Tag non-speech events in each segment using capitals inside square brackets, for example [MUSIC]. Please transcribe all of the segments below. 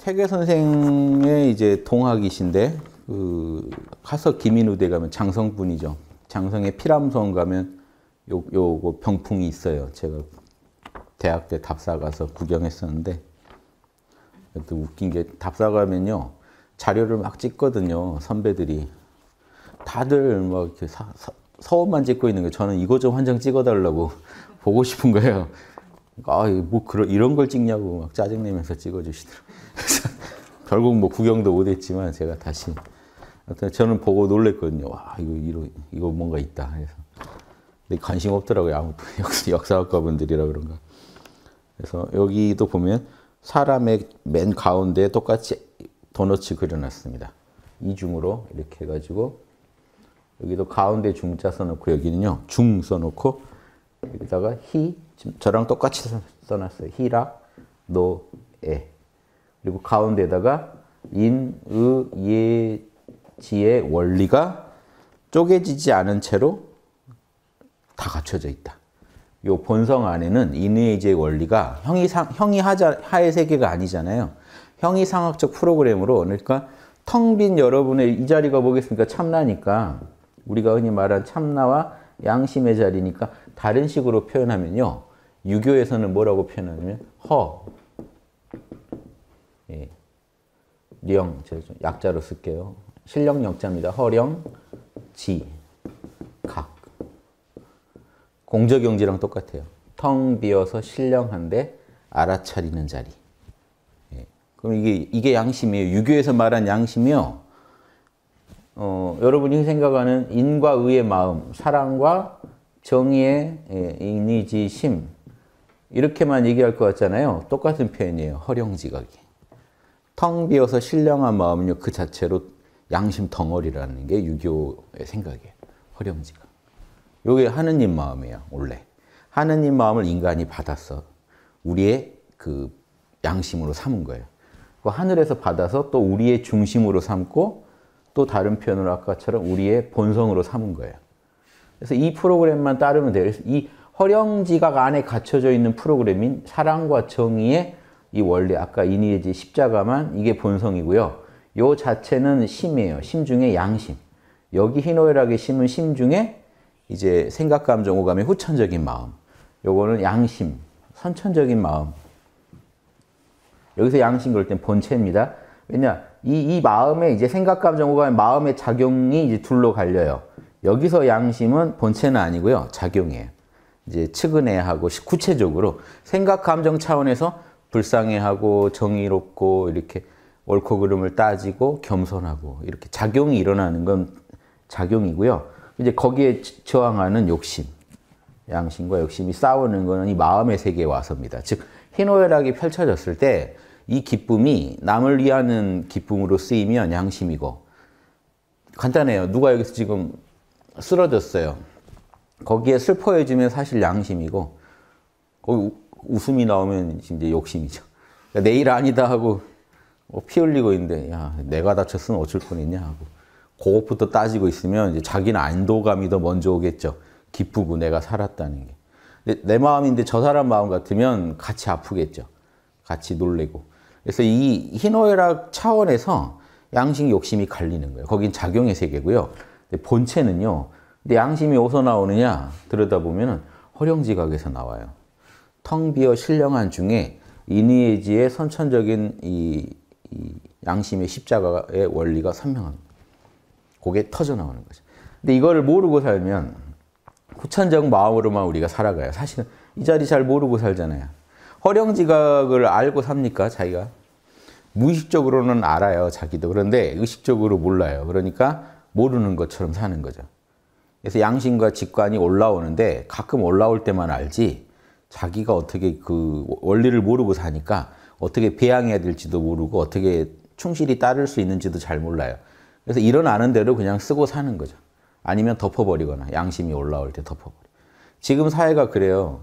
태계 음, 선생의 이제 동학이신데 그 화석 기민우대 가면 장성분이죠. 장성의 피람성 가면 요 요거 병풍이 있어요. 제가 대학 때 답사 가서 구경했었는데 또 웃긴 게 답사 가면요 자료를 막 찍거든요 선배들이 다들 막 이렇게 사, 사, 서원만 찍고 있는 거 저는 이거 좀 한 장 찍어달라고 [LAUGHS] 보고 싶은 거예요. 그러니까, 아뭐 그런 이런 걸 찍냐고 막 짜증내면서 찍어주시더라고요. [LAUGHS] 결국 뭐 구경도 못했지만 제가 다시 하여튼 저는 보고 놀랬거든요. 와 이거 이거, 이거 뭔가 있다 해서 근데 관심 없더라고요. 아무 [LAUGHS] 역사, 역사학과 분들이라 그런가. 그래서 여기도 보면 사람의 맨 가운데 똑같이 도넛이 그려놨습니다. 이중으로 이렇게 해가지고 여기도 가운데 중자 써놓고 여기는요 중 써놓고 여기다가 희 지금 저랑 똑같이 써놨어요. 희락, 노, 에. 그리고 가운데다가 인, 의, 예, 지의 원리가 쪼개지지 않은 채로 다 갖춰져 있다. 요 본성 안에는 인의지의 원리가 형이상, 형이하자, 하의 세계가 아니잖아요. 형이상학적 프로그램으로, 그러니까 텅 빈 여러분의 이 자리가 뭐겠습니까? 참나니까. 우리가 흔히 말한 참나와 양심의 자리니까 다른 식으로 표현하면요. 유교에서는 뭐라고 표현하냐면 허, 예. 령, 제가 좀 약자로 쓸게요. 실령 역자입니다. 허령, 지, 각. 공적용지랑 똑같아요. 텅 비어서 신령한데 알아차리는 자리. 예. 그럼 이게, 이게 양심이에요. 유교에서 말한 양심이요. 어, 여러분이 생각하는 인과 의의 마음, 사랑과 정의의 예, 인의지심, 이렇게만 얘기할 것 같잖아요. 똑같은 표현이에요. 허령지각이. 텅 비어서 신령한 마음요 그 자체로 양심 덩어리라는 게 유교의 생각이에요. 허령지각. 요게 하느님 마음이에요. 원래. 하느님 마음을 인간이 받았어. 우리의 그 양심으로 삼은 거예요. 그 하늘에서 받아서 또 우리의 중심으로 삼고 또 다른 표현으로 아까처럼 우리의 본성으로 삼은 거예요. 그래서 이 프로그램만 따르면 돼요. 이 허령지각 안에 갖춰져 있는 프로그램인 사랑과 정의의 이 원리, 아까 이니에지 십자가만 이게 본성이고요. 요 자체는 심이에요. 심중의 양심. 여기 희노애락의 심은 심중에 이제 생각, 감정, 오감의 후천적인 마음. 요거는 양심, 선천적인 마음. 여기서 양심 그럴 땐 본체입니다. 왜냐? 이, 이 마음에 이제 생각, 감정, 오감의 마음의 작용이 이제 둘로 갈려요. 여기서 양심은 본체는 아니고요. 작용이에요. 이제 측은해하고 구체적으로 생각 감정 차원에서 불쌍해하고 정의롭고 이렇게 옳고 그름을 따지고 겸손하고 이렇게 작용이 일어나는 건 작용이고요. 이제 거기에 저항하는 욕심, 양심과 욕심이 싸우는 거는 이 마음의 세계에 와서입니다. 즉 희노애락이 펼쳐졌을 때 이 기쁨이 남을 위하는 기쁨으로 쓰이면 양심이고 간단해요. 누가 여기서 지금 쓰러졌어요. 거기에 슬퍼해주면 사실 양심이고 거기 웃음이 나오면 이제 욕심이죠. 그러니까 내일 아니다 하고 뭐 피 흘리고 있는데 야 내가 다쳤으면 어쩔 뻔했냐 하고 그것부터 따지고 있으면 이제 자기는 안도감이 더 먼저 오겠죠. 기쁘고 내가 살았다는 게. 내, 내 마음인데 저 사람 마음 같으면 같이 아프겠죠. 같이 놀래고. 그래서 이 희노애락 차원에서 양식 욕심이 갈리는 거예요. 거긴 작용의 세계고요. 본체는요. 근데 양심이 어디서 나오느냐 들여다보면 허령지각에서 나와요. 텅 비어 신령한 중에 이니에지의 선천적인 이, 이 양심의 십자가의 원리가 선명합 그게 터져 나오는 거죠. 근데 이거 모르고 살면 후천적 마음으로만 우리가 살아가요. 사실은 이 자리 잘 모르고 살잖아요. 허령지각을 알고 삽니까 자기가? 무의식적으로는 알아요 자기도 그런데 의식적으로 몰라요. 그러니까 모르는 것처럼 사는 거죠. 그래서 양심과 직관이 올라오는데 가끔 올라올 때만 알지 자기가 어떻게 그 원리를 모르고 사니까 어떻게 배양해야 될지도 모르고 어떻게 충실히 따를 수 있는지도 잘 몰라요. 그래서 일어나는 대로 그냥 쓰고 사는 거죠. 아니면 덮어버리거나 양심이 올라올 때 덮어버려. 지금 사회가 그래요.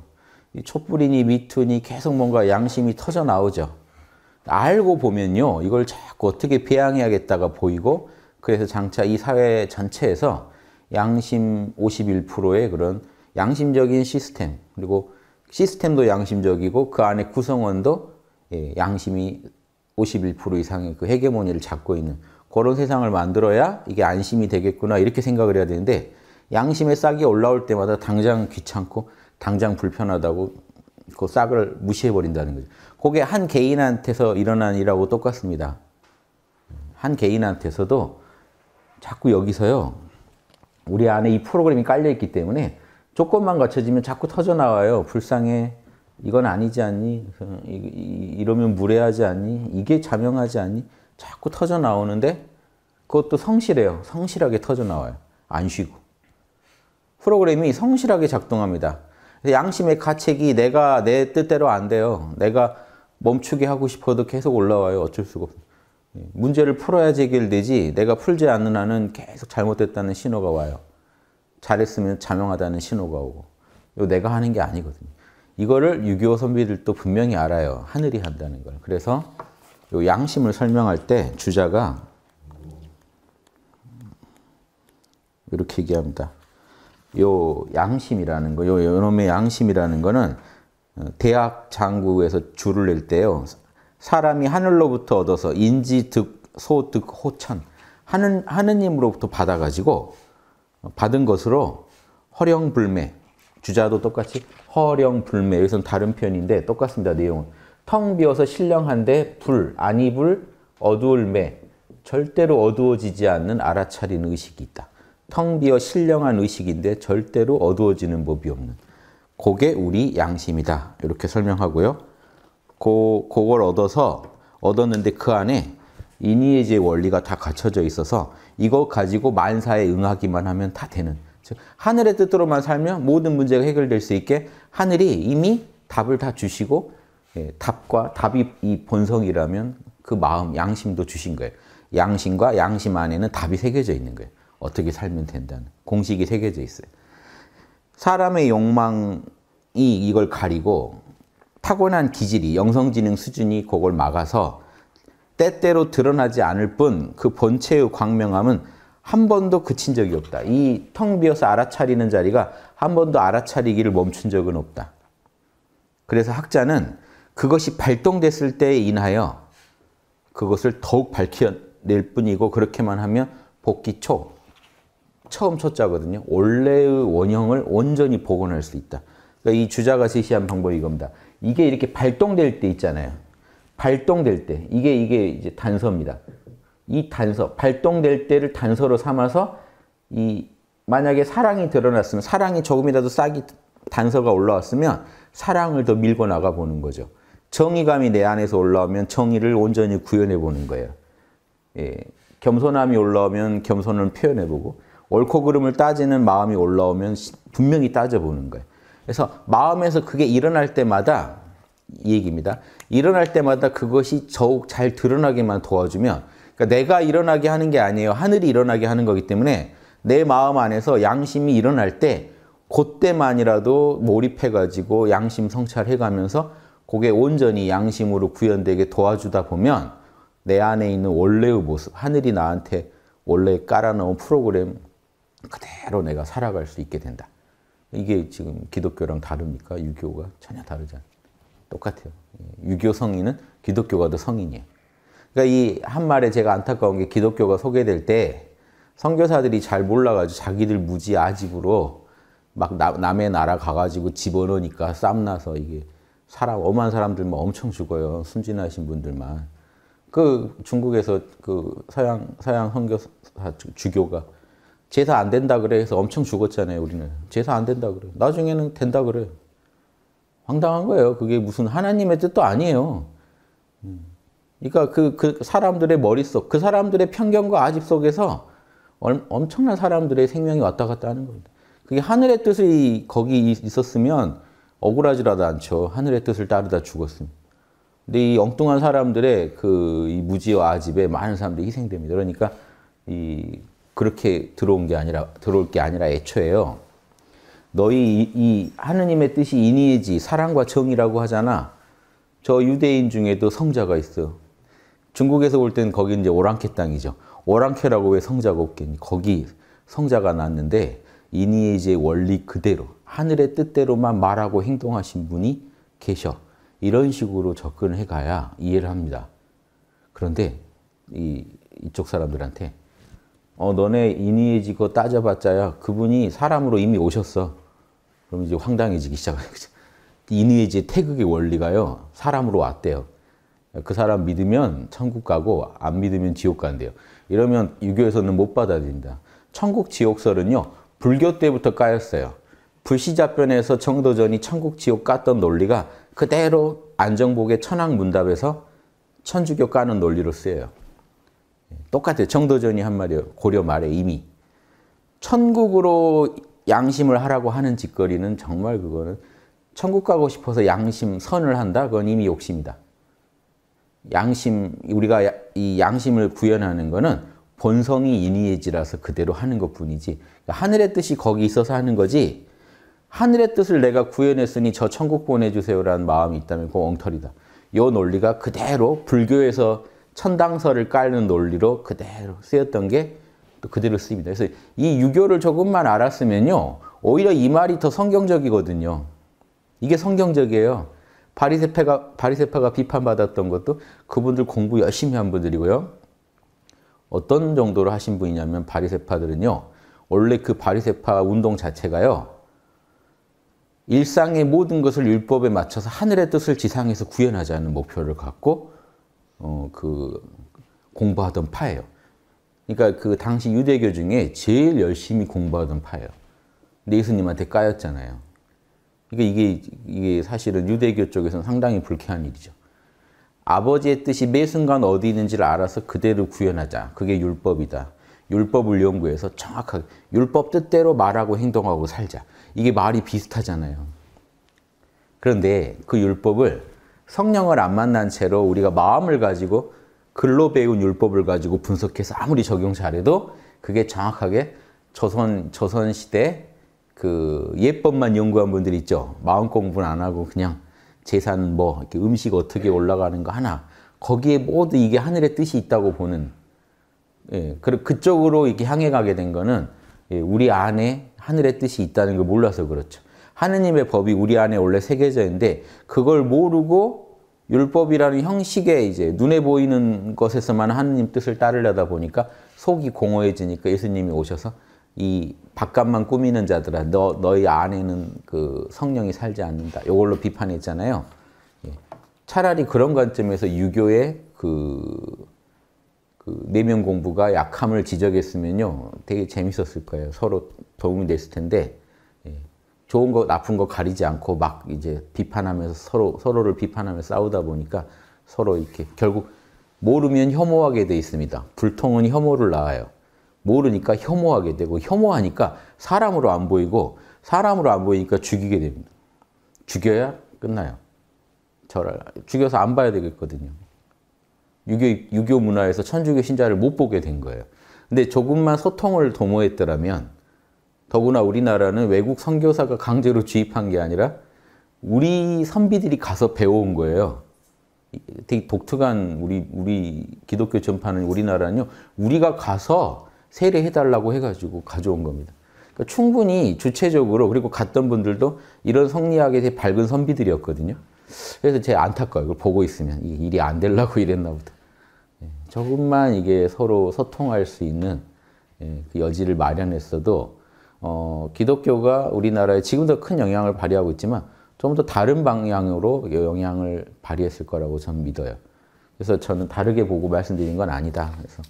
촛불이니 미투니 계속 뭔가 양심이 터져 나오죠. 알고 보면요. 이걸 자꾸 어떻게 배양해야겠다가 보이고 그래서 장차 이 사회 전체에서 양심 51%의 그런 양심적인 시스템 그리고 시스템도 양심적이고 그 안에 구성원도 예, 양심이 51% 이상의 그 헤게모니를 잡고 있는 그런 세상을 만들어야 이게 안심이 되겠구나 이렇게 생각을 해야 되는데 양심의 싹이 올라올 때마다 당장 귀찮고 당장 불편하다고 그 싹을 무시해버린다는 거죠. 그게 한 개인한테서 일어난 일하고 똑같습니다. 한 개인한테서도 자꾸 여기서요. 우리 안에 이 프로그램이 깔려있기 때문에 조건만갖춰지면 자꾸 터져나와요. 불쌍해. 이건 아니지 않니? 이러면 무례하지 않니? 이게 자명하지 않니? 자꾸 터져나오는데 그것도 성실해요. 성실하게 터져나와요. 안 쉬고. 프로그램이 성실하게 작동합니다. 양심의 가책이 내가 내 뜻대로 안 돼요. 내가 멈추게 하고 싶어도 계속 올라와요. 어쩔 수가 없어요. 문제를 풀어야지 해결되지 내가 풀지 않는 한은 계속 잘못됐다는 신호가 와요. 잘했으면 자명하다는 신호가 오고 이 내가 하는 게 아니거든요. 이거를 6 2 선비들도 분명히 알아요. 하늘이 한다는 걸. 그래서 이 양심을 설명할 때 주자가 이렇게 얘기합니다. 요 양심이라는 거, 요놈의 양심이라는 거는 어, 대학 장구에서 줄을 낼 때요. 사람이 하늘로부터 얻어서 인지, 득, 소, 득, 호천 하는, 하느님으로부터 받아가지고 받은 것으로 허령불매 주자도 똑같이 허령불매 여기서 다른 표현인데 똑같습니다. 내용은 텅 비어서 신령한데 불, 안이불, 어두울매 절대로 어두워지지 않는 알아차리 의식이 있다. 텅 비어 신령한 의식인데 절대로 어두워지는 법이 없는 그게 우리 양심이다. 이렇게 설명하고요. 고, 그걸 얻어서 얻었는데 그 안에 이니에지의 원리가 다 갖춰져 있어서 이거 가지고 만사에 응하기만 하면 다 되는 즉 하늘의 뜻으로만 살면 모든 문제가 해결될 수 있게 하늘이 이미 답을 다 주시고 예, 답과 답이 이 본성이라면 그 마음 양심도 주신 거예요. 양심과 양심 안에는 답이 새겨져 있는 거예요. 어떻게 살면 된다는 공식이 새겨져 있어요. 사람의 욕망이 이걸 가리고 타고난 기질이 영성지능 수준이 그걸 막아서 때때로 드러나지 않을 뿐 그 본체의 광명함은 한 번도 그친 적이 없다. 이 텅 비어서 알아차리는 자리가 한 번도 알아차리기를 멈춘 적은 없다. 그래서 학자는 그것이 발동됐을 때에 인하여 그것을 더욱 밝혀낼 뿐이고 그렇게만 하면 복귀 초, 처음 초자거든요. 원래의 원형을 온전히 복원할 수 있다. 그러니까 이 주자가 제시한 방법 이겁니다. 이게 이렇게 발동될 때 있잖아요. 발동될 때. 이게 이게 이제 단서입니다. 이 단서, 발동될 때를 단서로 삼아서 이 만약에 사랑이 드러났으면 사랑이 조금이라도 싹이 단서가 올라왔으면 사랑을 더 밀고 나가 보는 거죠. 정의감이 내 안에서 올라오면 정의를 온전히 구현해 보는 거예요. 예. 겸손함이 올라오면 겸손을 표현해 보고 옳고 그름을 따지는 마음이 올라오면 분명히 따져 보는 거예요. 그래서 마음에서 그게 일어날 때마다 이 얘기입니다. 일어날 때마다 그것이 더욱 잘 드러나기만 도와주면 그러니까 내가 일어나게 하는 게 아니에요. 하늘이 일어나게 하는 거기 때문에 내 마음 안에서 양심이 일어날 때 그때만이라도 몰입해가지고 양심 성찰해가면서 그게 온전히 양심으로 구현되게 도와주다 보면 내 안에 있는 원래의 모습, 하늘이 나한테 원래 깔아놓은 프로그램 그대로 내가 살아갈 수 있게 된다. 이게 지금 기독교랑 다르니까 유교가 전혀 다르지 않아요. 똑같아요. 예, 유교 성인은 기독교가 더 성인이에요. 그러니까 이 한 말에 제가 안타까운 게 기독교가 소개될 때 선교사들이 잘 몰라가지고 자기들 무지 아집으로 막 나, 남의 나라 가가지고 집어넣으니까 쌈나서 이게 사람 엄한 사람들만 엄청 죽어요. 순진하신 분들만. 그 중국에서 그 서양 서양 선교사 주교가 제사 안 된다 그래 해서 엄청 죽었잖아요, 우리는. 제사 안 된다 그래. 나중에는 된다 그래. 황당한 거예요. 그게 무슨 하나님의 뜻도 아니에요. 음. 그러니까 그, 그 사람들의 머릿속, 그 사람들의 편견과 아집 속에서 엄청난 사람들의 생명이 왔다 갔다 하는 겁니다. 그게 하늘의 뜻이 거기 있었으면 억울하지라도 않죠. 하늘의 뜻을 따르다 죽었습니다. 근데 이 엉뚱한 사람들의 그 무지와 아집에 많은 사람들이 희생됩니다. 그러니까 이 그렇게 들어온 게 아니라 들어올 게 아니라 애초에요. 너희 이, 이 하느님의 뜻이 인이지 사랑과 정이라고 하잖아. 저 유대인 중에도 성자가 있어. 중국에서 올때 거기 이제 오랑캐 땅이죠. 오랑캐라고 왜 성자가 없겠니? 거기 성자가 났는데 이니에지의 원리 그대로 하늘의 뜻대로만 말하고 행동하신 분이 계셔. 이런 식으로 접근해 가야 이해를 합니다. 그런데 이, 이쪽 사람들한테 어, 너네 이니에지 그거 따져봤자야 그분이 사람으로 이미 오셨어. 그럼 이제 황당해지기 시작하죠 이니에지 태극의 원리가요. 사람으로 왔대요. 그 사람 믿으면 천국 가고 안 믿으면 지옥 간대요. 이러면 유교에서는 못 받아들인다. 천국 지옥설은요. 불교 때부터 까였어요. 불시자변에서 청도전이 천국 지옥 깠던 논리가 그대로 안정복의 천황문답에서 천주교 까는 논리로 쓰여요. 똑같아요. 정도전이 한 말이 에요 고려 말에 이미 천국으로 양심을 하라고 하는 짓거리는 정말 그거는 천국 가고 싶어서 양심 선을 한다. 그건 이미 욕심이다. 양심 우리가 이 양심을 구현하는 거는 본성이 인위해지라서 그대로 하는 것뿐이지 그러니까 하늘의 뜻이 거기 있어서 하는 거지 하늘의 뜻을 내가 구현했으니 저 천국 보내주세요라는 마음이 있다면 그 엉터리다. 요 논리가 그대로 불교에서 천당설을 깔는 논리로 그대로 쓰였던 게 또 그대로 쓰입니다. 그래서 이 유교를 조금만 알았으면요. 오히려 이 말이 더 성경적이거든요. 이게 성경적이에요. 바리세파가, 바리세파가 비판받았던 것도 그분들 공부 열심히 한 분들이고요. 어떤 정도로 하신 분이냐면 바리세파들은요. 원래 그 바리세파 운동 자체가요. 일상의 모든 것을 율법에 맞춰서 하늘의 뜻을 지상에서 구현하자는 목표를 갖고 어, 그 공부하던 파예요. 그러니까 그 당시 유대교 중에 제일 열심히 공부하던 파예요. 근데 예수님한테 까였잖아요. 그러 그러니까 이게, 이게 사실은 유대교 쪽에서는 상당히 불쾌한 일이죠. 아버지의 뜻이 매 순간 어디 있는지를 알아서 그대로 구현하자. 그게 율법이다. 율법을 연구해서 정확하게 율법 뜻대로 말하고 행동하고 살자. 이게 말이 비슷하잖아요. 그런데 그 율법을 성령을 안 만난 채로 우리가 마음을 가지고 글로 배운 율법을 가지고 분석해서 아무리 적용 잘해도 그게 정확하게 조선 조선 시대 그 예법만 연구한 분들 있죠. 마음 공부는 안 하고 그냥 재산 뭐 이렇게 음식 어떻게 올라가는 거 하나 거기에 모두 이게 하늘의 뜻이 있다고 보는 예, 그 그쪽으로 이렇게 향해 가게 된 거는 예, 우리 안에 하늘의 뜻이 있다는 걸 몰라서 그렇죠. 하느님의 법이 우리 안에 원래 새겨져 있는데 그걸 모르고 율법이라는 형식에 이제 눈에 보이는 것에서만 하느님 뜻을 따르려다 보니까 속이 공허해지니까 예수님이 오셔서 이 바깥만 꾸미는 자들아 너 너희 안에는 그 성령이 살지 않는다. 이걸로 비판했잖아요. 예. 차라리 그런 관점에서 유교의 그, 그 내면 공부가 약함을 지적했으면요 되게 재밌었을 거예요. 서로 도움이 됐을 텐데 좋은 거 나쁜 거 가리지 않고 막 이제 비판하면서 서로 서로를 비판하며 싸우다 보니까 서로 이렇게 결국 모르면 혐오하게 돼 있습니다. 불통은 혐오를 낳아요. 모르니까 혐오하게 되고 혐오하니까 사람으로 안 보이고 사람으로 안 보이니까 죽이게 됩니다. 죽여야 끝나요. 저를 죽여서 안 봐야 되겠거든요. 유교, 유교 문화에서 천주교 신자를 못 보게 된 거예요. 근데 조금만 소통을 도모했더라면 더구나 우리나라는 외국 선교사가 강제로 주입한 게 아니라 우리 선비들이 가서 배워온 거예요. 되게 독특한 우리 우리 기독교 전파는 우리나라는요. 우리가 가서 세례해 달라고 해 가지고 가져온 겁니다. 그러니까 충분히 주체적으로 그리고 갔던 분들도 이런 성리학에 대해 밝은 선비들이었거든요. 그래서 제 안타까워요. 이걸 보고 있으면 일이 안 되려고 이랬나 보다. 예, 조금만 이게 서로 소통할 수 있는 예, 그 여지를 마련했어도 어, 기독교가 우리나라에 지금도 큰 영향을 발휘하고 있지만 좀 더 다른 방향으로 영향을 발휘했을 거라고 저는 믿어요. 그래서 저는 다르게 보고 말씀드린 건 아니다. 그래서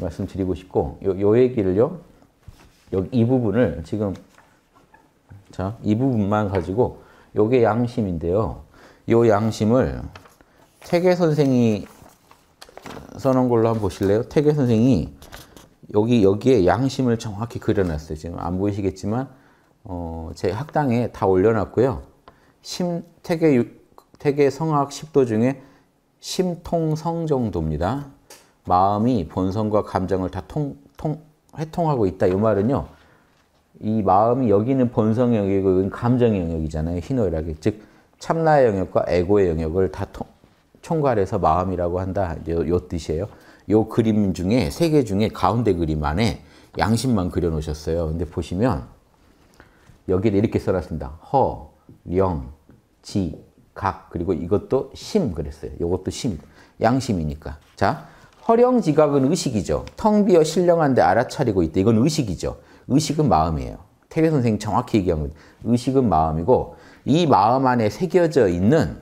말씀드리고 싶고 요, 요 얘기를요. 여기 이 부분을 지금 자, 이 부분만 가지고 요게 양심인데요. 요 양심을 태계 선생이 써놓은 걸로 한번 보실래요? 태계 선생이 여기 여기에 양심을 정확히 그려놨어요. 지금 안 보이시겠지만 어, 제 학당에 다 올려놨고요. 심 태계 태계 성악 십도 중에 심통성 정도입니다. 마음이 본성과 감정을 다 통, 통, 회통하고 있다. 이 말은요. 이 마음이 여기는 본성 영역이고 여기는 감정 영역이잖아요. 희노애락이. 즉 참나의 영역과 에고의 영역을 다 통, 총괄해서 마음이라고 한다. 요, 요 뜻이에요. 요 그림 중에 세 개 중에 가운데 그림 안에 양심만 그려 놓으셨어요. 근데 보시면 여기에 이렇게 써 놨습니다. 허, 령, 지, 각 그리고 이것도 심 그랬어요. 이것도 심. 양심이니까. 자, 허령지각은 의식이죠. 텅 비어 신령한데 알아차리고 있다. 이건 의식이죠. 의식은 마음이에요. 태계 선생님 정확히 얘기한 건 의식은 마음이고 이 마음 안에 새겨져 있는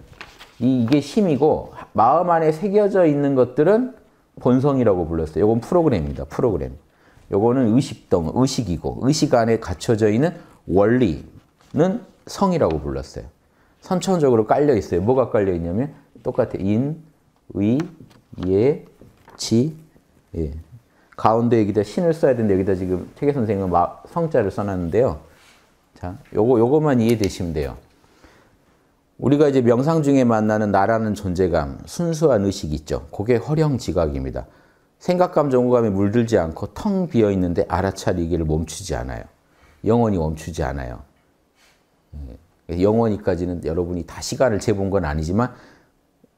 이, 이게 심이고 마음 안에 새겨져 있는 것들은 본성이라고 불렀어요. 이건 프로그램입니다. 프로그램. 요거는 의식동, 의식이고 의식 안에 갖춰져 있는 원리는 성이라고 불렀어요. 선천적으로 깔려 있어요. 뭐가 깔려 있냐면 똑같아. 인, 의, 예, 지, 예. 가운데 여기다 신을 써야 되는데 여기다 지금 태계 선생은 성자를 써놨는데요. 자, 요거 요거만 이해되시면 돼요. 우리가 이제 명상 중에 만나는 나라는 존재감, 순수한 의식 있죠. 그게 허령지각입니다. 생각감, 정보감에 물들지 않고 텅 비어 있는데 알아차리기를 멈추지 않아요. 영원히 멈추지 않아요. 예. 영원히까지는 여러분이 다 시간을 재본 건 아니지만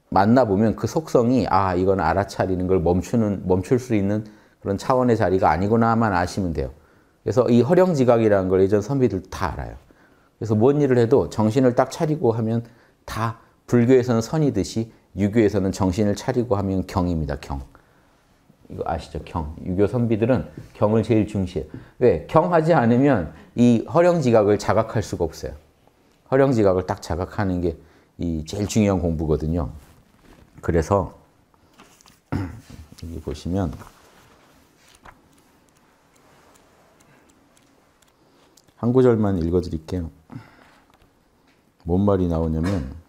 만나보면 그 속성이 아 이건 알아차리는 걸 멈추는 멈출 수 있는 그런 차원의 자리가 아니구나만 아시면 돼요. 그래서 이 허령지각이라는 걸 예전 선비들 다 알아요. 그래서 뭔 일을 해도 정신을 딱 차리고 하면 다 불교에서는 선이듯이 유교에서는 정신을 차리고 하면 경입니다. 경. 이거 아시죠? 경. 유교 선비들은 경을 제일 중시해요. 왜? 경하지 않으면 이 허령지각을 자각할 수가 없어요. 허령지각을 딱 자각하는 게 이 제일 중요한 공부거든요. 그래서 여기 [CLEARS THROAT] 보시면 한 구절만 읽어드릴게요. 뭔 말이 나오냐면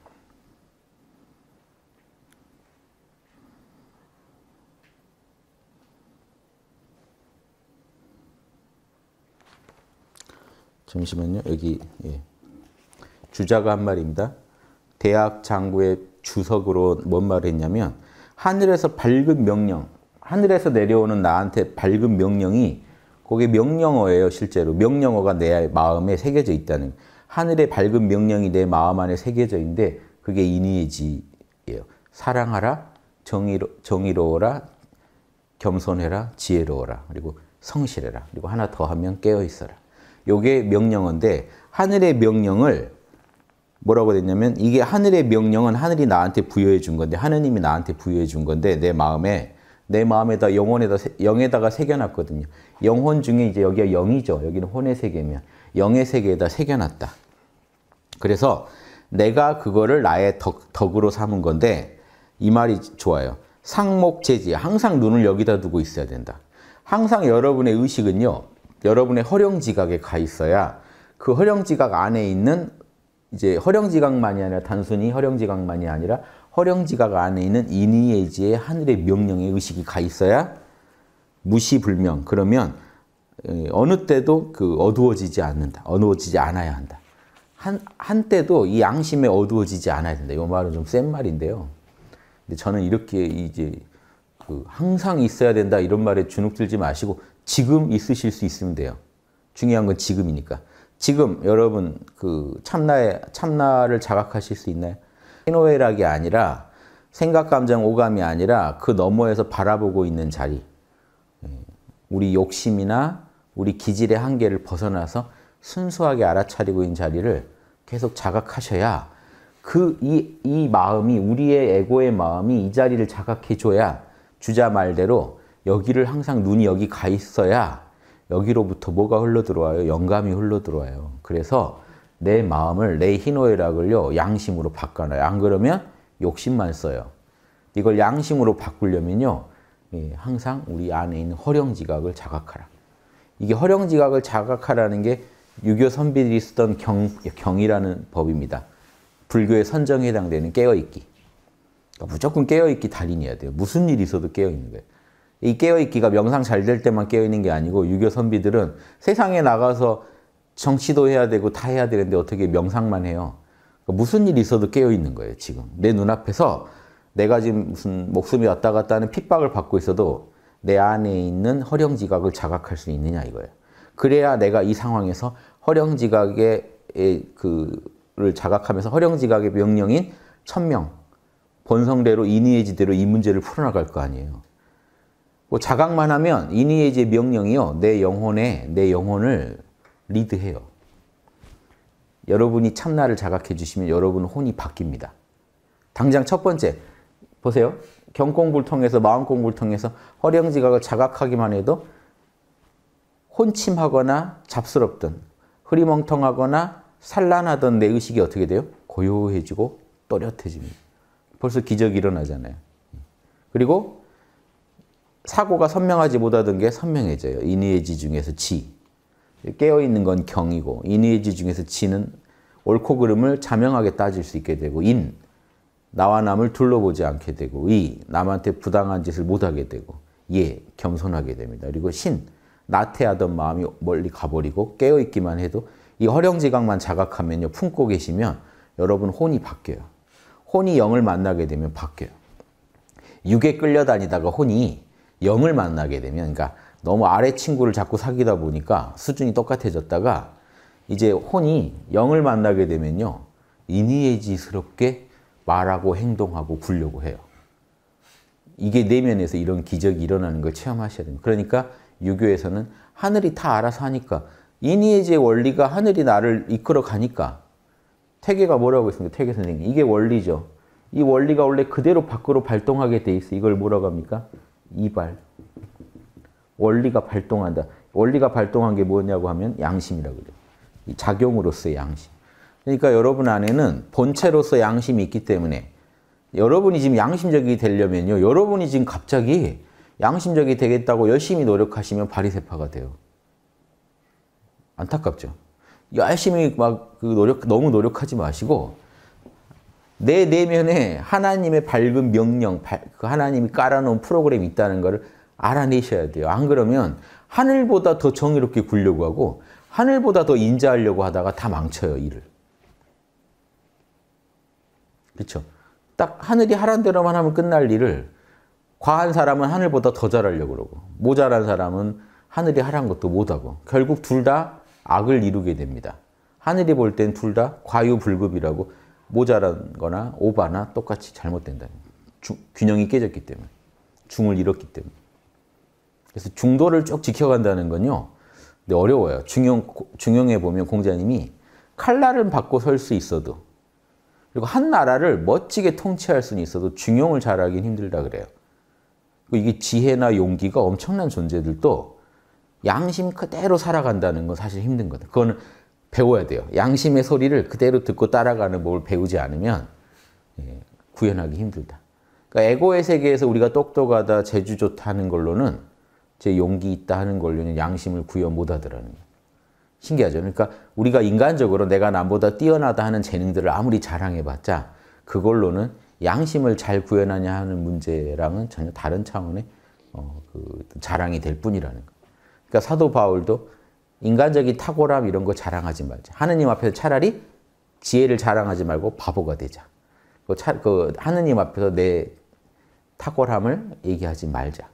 잠시만요. 여기 예. 주자가 한 말입니다. 대학 장구의 주석으로 뭔 말을 했냐면 하늘에서 밝은 명령, 하늘에서 내려오는 나한테 밝은 명령이 그게 명령어예요. 실제로 명령어가 내 마음에 새겨져 있다는 하늘의 밝은 명령이 내 마음 안에 새겨져있는데 그게 인의의 지예요. 사랑하라, 정의로, 정의로워라, 겸손해라, 지혜로워라, 그리고 성실해라, 그리고 하나 더 하면 깨어있어라. 요게 명령어인데 하늘의 명령을 뭐라고 됐냐면 이게 하늘의 명령은 하늘이 나한테 부여해 준 건데 하느님이 나한테 부여해 준 건데 내 마음에 내 마음에다 영혼에다 영에다가 새겨놨거든요. 영혼 중에 이제 여기가 영이죠. 여기는 혼의 세계면 영의 세계에다 새겨놨다. 그래서 내가 그거를 나의 덕, 덕으로 삼은 건데 이 말이 좋아요. 상목재지 항상 눈을 여기다 두고 있어야 된다. 항상 여러분의 의식은요. 여러분의 허령지각에 가 있어야 그 허령지각 안에 있는 이제 허령지각만이 아니라 단순히 허령지각만이 아니라 허령지각 안에 있는 이니에지의 하늘의 명령의 의식이 가 있어야 무시불명 그러면 어느 때도 그 어두워지지 않는다. 어두워지지 않아야 한다. 한, 한때도 이 양심에 어두워지지 않아야 된다. 이 말은 좀 센 말인데요. 근데 저는 이렇게 이제 그 항상 있어야 된다 이런 말에 주눅 들지 마시고 지금 있으실 수 있으면 돼요. 중요한 건 지금이니까. 지금 여러분 그 참나의 참나를 자각하실 수 있나요? 희노애락이 아니라 생각, 감정, 오감이 아니라 그 너머에서 바라보고 있는 자리. 예, 우리 욕심이나 우리 기질의 한계를 벗어나서 순수하게 알아차리고 있는 자리를 계속 자각하셔야 그이이 이 마음이 우리의 에고의 마음이 이 자리를 자각해 줘야 주자 말대로 여기를 항상 눈이 여기 가 있어야 여기로부터 뭐가 흘러 들어와요? 영감이 흘러 들어와요. 그래서 내 마음을 내 희노애락을요 양심으로 바꿔놔요. 안 그러면 욕심만 써요. 이걸 양심으로 바꾸려면요 예, 항상 우리 안에 있는 허령지각을 자각하라. 이게 허령지각을 자각하라는 게 유교 선비들이 쓰던 경, 경이라는 법입니다. 불교의 선정에 해당되는 깨어있기. 그러니까 무조건 깨어있기 달인이어야 돼요. 무슨 일이 있어도 깨어있는 거예요. 이 깨어있기가 명상 잘 될 때만 깨어있는 게 아니고 유교 선비들은 세상에 나가서 정치도 해야 되고 다 해야 되는데 어떻게 명상만 해요. 그러니까 무슨 일이 있어도 깨어있는 거예요, 지금. 내 눈앞에서 내가 지금 무슨 목숨이 왔다 갔다 하는 핍박을 받고 있어도 내 안에 있는 허령지각을 자각할 수 있느냐 이거예요. 그래야 내가 이 상황에서 허령지각의 그를 자각하면서 허령지각의 명령인 천명 본성대로 인의의 지대로 이 문제를 풀어나갈 거 아니에요. 뭐 자각만 하면 인의의 지 명령이요 내 영혼에 내 영혼을 리드해요. 여러분이 참나를 자각해 주시면 여러분 혼이 바뀝니다. 당장 첫 번째 보세요. 경공불 통해서 마음공불 통해서 허령지각을 자각하기만 해도 혼침하거나 잡스럽든 흐리멍텅하거나 산란하던 내 의식이 어떻게 돼요? 고요해지고 또렷해집니다. 벌써 기적이 일어나잖아요. 그리고 사고가 선명하지 못하던 게 선명해져요. 인의지 중에서 지. 깨어있는 건 경이고 인의지 중에서 지는 옳고 그름을 자명하게 따질 수 있게 되고 인, 나와 남을 둘러보지 않게 되고 이, 남한테 부당한 짓을 못하게 되고 예, 겸손하게 됩니다. 그리고 신, 나태하던 마음이 멀리 가버리고 깨어있기만 해도 이 허령지각만 자각하면요. 품고 계시면 여러분 혼이 바뀌어요. 혼이 영을 만나게 되면 바뀌어요. 육에 끌려다니다가 혼이 영을 만나게 되면 그러니까 너무 아래 친구를 자꾸 사귀다 보니까 수준이 똑같아졌다가 이제 혼이 영을 만나게 되면요. 인위해지스럽게 말하고 행동하고 굴려고 해요. 이게 내면에서 이런 기적이 일어나는 걸 체험하셔야 됩니다. 그러니까 유교에서는 하늘이 다 알아서 하니까 이니에지의 원리가 하늘이 나를 이끌어 가니까 태계가 뭐라고 했습니까? 태계 선생님. 이게 원리죠. 이 원리가 원래 그대로 밖으로 발동하게 돼 있어. 이걸 뭐라고 합니까? 이발. 원리가 발동한다. 원리가 발동한 게 뭐냐고 하면 양심이라고 그래요. 작용으로서의 양심. 그러니까 여러분 안에는 본체로서 양심이 있기 때문에 여러분이 지금 양심적이 되려면요. 여러분이 지금 갑자기 양심적이 되겠다고 열심히 노력하시면 바리세파가 돼요. 안타깝죠. 열심히 막그 노력 너무 노력하지 마시고 내 내면에 하나님의 밝은 명령, 그 하나님이 깔아놓은 프로그램이 있다는 것을 알아내셔야 돼요. 안 그러면 하늘보다 더 정의롭게 굴려고 하고 하늘보다 더 인자하려고 하다가 다 망쳐요, 일을. 그렇죠? 딱 하늘이 하란 대로만 하면 끝날 일을 과한 사람은 하늘보다 더 잘하려고 그러고 모자란 사람은 하늘이 하란 것도 못하고 결국 둘 다 악을 이루게 됩니다. 하늘이 볼 땐 둘 다 과유불급이라고 모자란 거나 오바나 똑같이 잘못된다는 주, 균형이 깨졌기 때문에 중을 잃었기 때문에 그래서 중도를 쭉 지켜간다는 건요 근데 어려워요. 중용, 중용해 보면 공자님이 칼날은 받고 설 수 있어도 그리고 한 나라를 멋지게 통치할 수는 있어도 중용을 잘하긴 힘들다 그래요. 이게 지혜나 용기가 엄청난 존재들도 양심 그대로 살아간다는 건 사실 힘든 거다. 그거는 배워야 돼요. 양심의 소리를 그대로 듣고 따라가는 법을 배우지 않으면 예, 구현하기 힘들다. 그러니까 에고의 세계에서 우리가 똑똑하다, 재주 좋다는 걸로는 제 용기 있다 하는 걸로는 양심을 구현 못하더라는 거예요. 신기하죠. 그러니까 우리가 인간적으로 내가 남보다 뛰어나다 하는 재능들을 아무리 자랑해봤자 그걸로는 양심을 잘 구현하냐 하는 문제랑은 전혀 다른 차원의 어, 그 자랑이 될 뿐이라는 거. 그러니까 사도 바울도 인간적인 탁월함 이런 거 자랑하지 말자. 하느님 앞에서 차라리 지혜를 자랑하지 말고 바보가 되자. 그, 차, 그 하느님 앞에서 내 탁월함을 얘기하지 말자.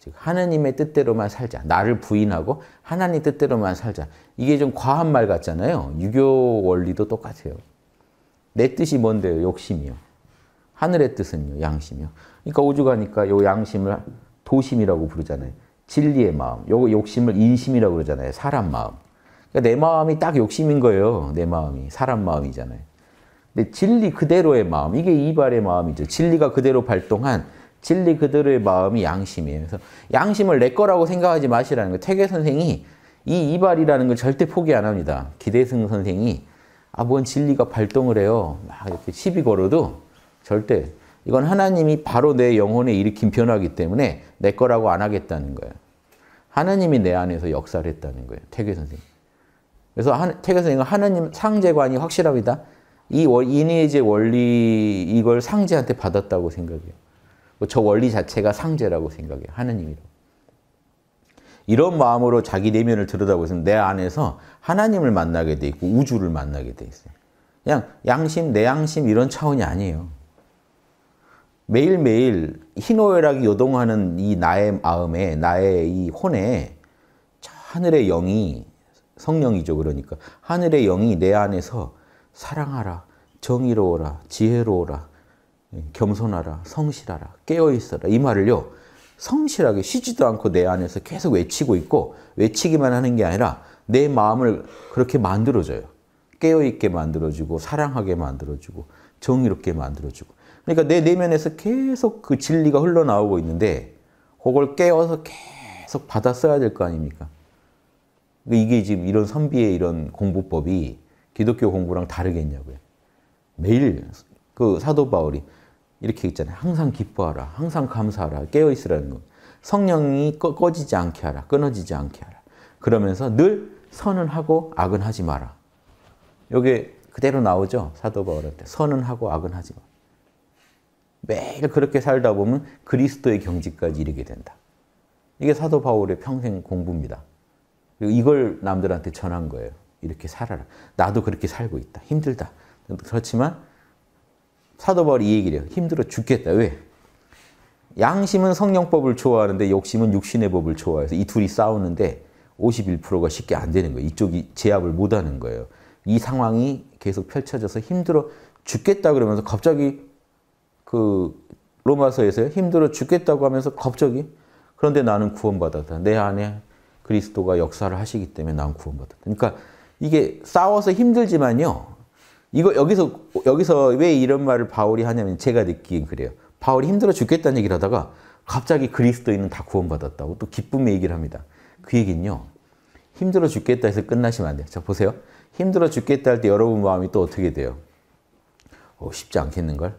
즉 하느님의 뜻대로만 살자. 나를 부인하고 하나님 뜻대로만 살자. 이게 좀 과한 말 같잖아요. 유교 원리도 똑같아요. 내 뜻이 뭔데요? 욕심이요. 하늘의 뜻은요, 양심이요. 그러니까 오죽하니까 요 양심을 도심이라고 부르잖아요. 진리의 마음. 요 욕심을 인심이라고 그러잖아요. 사람 마음. 그러니까 내 마음이 딱 욕심인 거예요. 내 마음이. 사람 마음이잖아요. 근데 진리 그대로의 마음. 이게 이발의 마음이죠. 진리가 그대로 발동한 진리 그대로의 마음이 양심이에요. 그래서 양심을 내 거라고 생각하지 마시라는 거예요. 퇴계 선생이 이 이발이라는 걸 절대 포기 안 합니다. 기대승 선생이 아, 뭔 진리가 발동을 해요. 막 이렇게 시비 걸어도 절대. 이건 하나님이 바로 내 영혼에 일으킨 변화기 때문에 내 거라고 안 하겠다는 거예요. 하나님이 내 안에서 역사를 했다는 거예요. 태교 선생님. 그래서 태교 선생님 하나님 상제관이 확실합니다. 이 이니에제 원리 이걸 상제한테 받았다고 생각해요. 뭐 저 원리 자체가 상제라고 생각해요. 하나님이라고. 이런 마음으로 자기 내면을 들여다보면내 안에서 하나님을 만나게 돼 있고 우주를 만나게 돼 있어요. 그냥 양심, 내 양심 이런 차원이 아니에요. 매일매일 희노애락이 요동하는 이 나의 마음에 나의 이 혼에 하늘의 영이 성령이죠 그러니까 하늘의 영이 내 안에서 사랑하라 정의로워라 지혜로워라 겸손하라 성실하라 깨어있어라 이 말을요 성실하게 쉬지도 않고 내 안에서 계속 외치고 있고 외치기만 하는 게 아니라 내 마음을 그렇게 만들어줘요 깨어있게 만들어주고 사랑하게 만들어주고 정의롭게 만들어주고 그러니까 내 내면에서 계속 그 진리가 흘러나오고 있는데 그걸 깨워서 계속 받아 써야 될 거 아닙니까? 그러니까 이게 지금 이런 선비의 이런 공부법이 기독교 공부랑 다르겠냐고요. 매일 그 사도 바울이 이렇게 있잖아요. 항상 기뻐하라. 항상 감사하라. 깨어있으라는 거. 성령이 꺼, 지지 않게 하라. 끊어지지 않게 하라. 그러면서 늘 선은 하고 악은 하지 마라. 요게 그대로 나오죠. 사도 바울한테. 선은 하고 악은 하지 마라. 매일 그렇게 살다 보면 그리스도의 경지까지 이르게 된다. 이게 사도 바울의 평생 공부입니다. 이걸 남들한테 전한 거예요. 이렇게 살아라. 나도 그렇게 살고 있다. 힘들다. 그렇지만 사도 바울이 이 얘기를 해요. 힘들어 죽겠다. 왜? 양심은 성령법을 좋아하는데 욕심은 육신의 법을 좋아해서 이 둘이 싸우는데 51%가 쉽게 안 되는 거예요. 이쪽이 제압을 못 하는 거예요. 이 상황이 계속 펼쳐져서 힘들어 죽겠다 그러면서 갑자기 그 로마서에서 힘들어 죽겠다고 하면서 갑자기 그런데 나는 구원받았다. 내 안에 그리스도가 역사를 하시기 때문에 난 구원받았다. 그러니까 이게 싸워서 힘들지만요. 이거 여기서 여기서 왜 이런 말을 바울이 하냐면 제가 느끼긴 그래요. 바울이 힘들어 죽겠다는 얘기를 하다가 갑자기 그리스도인은 다 구원받았다고 또 기쁨의 얘기를 합니다. 그 얘기는요. 힘들어 죽겠다 해서 끝나시면 안 돼요. 자 보세요. 힘들어 죽겠다 할 때 여러분 마음이 또 어떻게 돼요? 어, 쉽지 않겠는걸?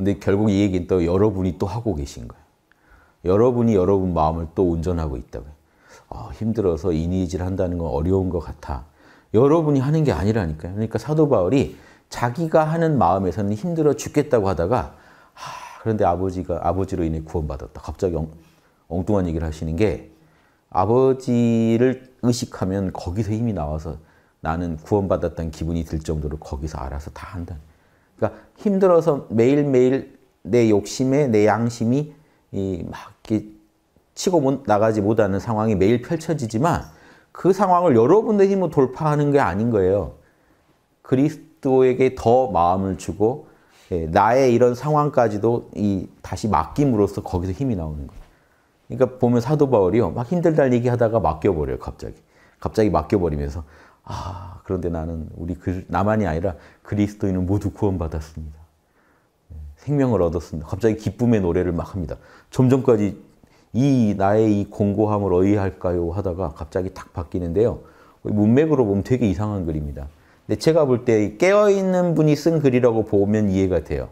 근데 결국 이 얘기는 또 여러분이 또 하고 계신 거예요. 여러분이 여러분 마음을 또 운전하고 있다고요. 어, 아, 힘들어서 이니질 한다는 건 어려운 것 같아. 여러분이 하는 게 아니라니까요. 그러니까 사도 바울이 자기가 하는 마음에서는 힘들어 죽겠다고 하다가 하, 그런데 아버지가 아버지로 인해 구원받았다. 갑자기 엉, 뚱한 얘기를 하시는 게 아버지를 의식하면 거기서 힘이 나와서 나는 구원받았다는 기분이 들 정도로 거기서 알아서 다 한다는 그러니까 힘들어서 매일매일 내 욕심에 내 양심이 막이렇 치고 나가지 못하는 상황이 매일 펼쳐지지만 그 상황을 여러분의 힘으로 돌파하는 게 아닌 거예요. 그리스도에게 더 마음을 주고 예, 나의 이런 상황까지도 이 다시 맡김으로써 거기서 힘이 나오는 거예요. 그러니까 보면 사도 바울이요. 막힘들다 얘기하다가 맡겨버려요. 갑자기. 갑자기 맡겨버리면서 아 그런데 나는 우리 그, 나만이 아니라 그리스도인은 모두 구원받았습니다. 예, 생명을 얻었습니다. 갑자기 기쁨의 노래를 막 합니다. 좀 전까지 이 나의 이 공고함을 어이할까요 하다가 갑자기 탁 바뀌는데요. 문맥으로 보면 되게 이상한 글입니다. 근데 제가 볼 때 깨어있는 분이 쓴 글이라고 보면 이해가 돼요.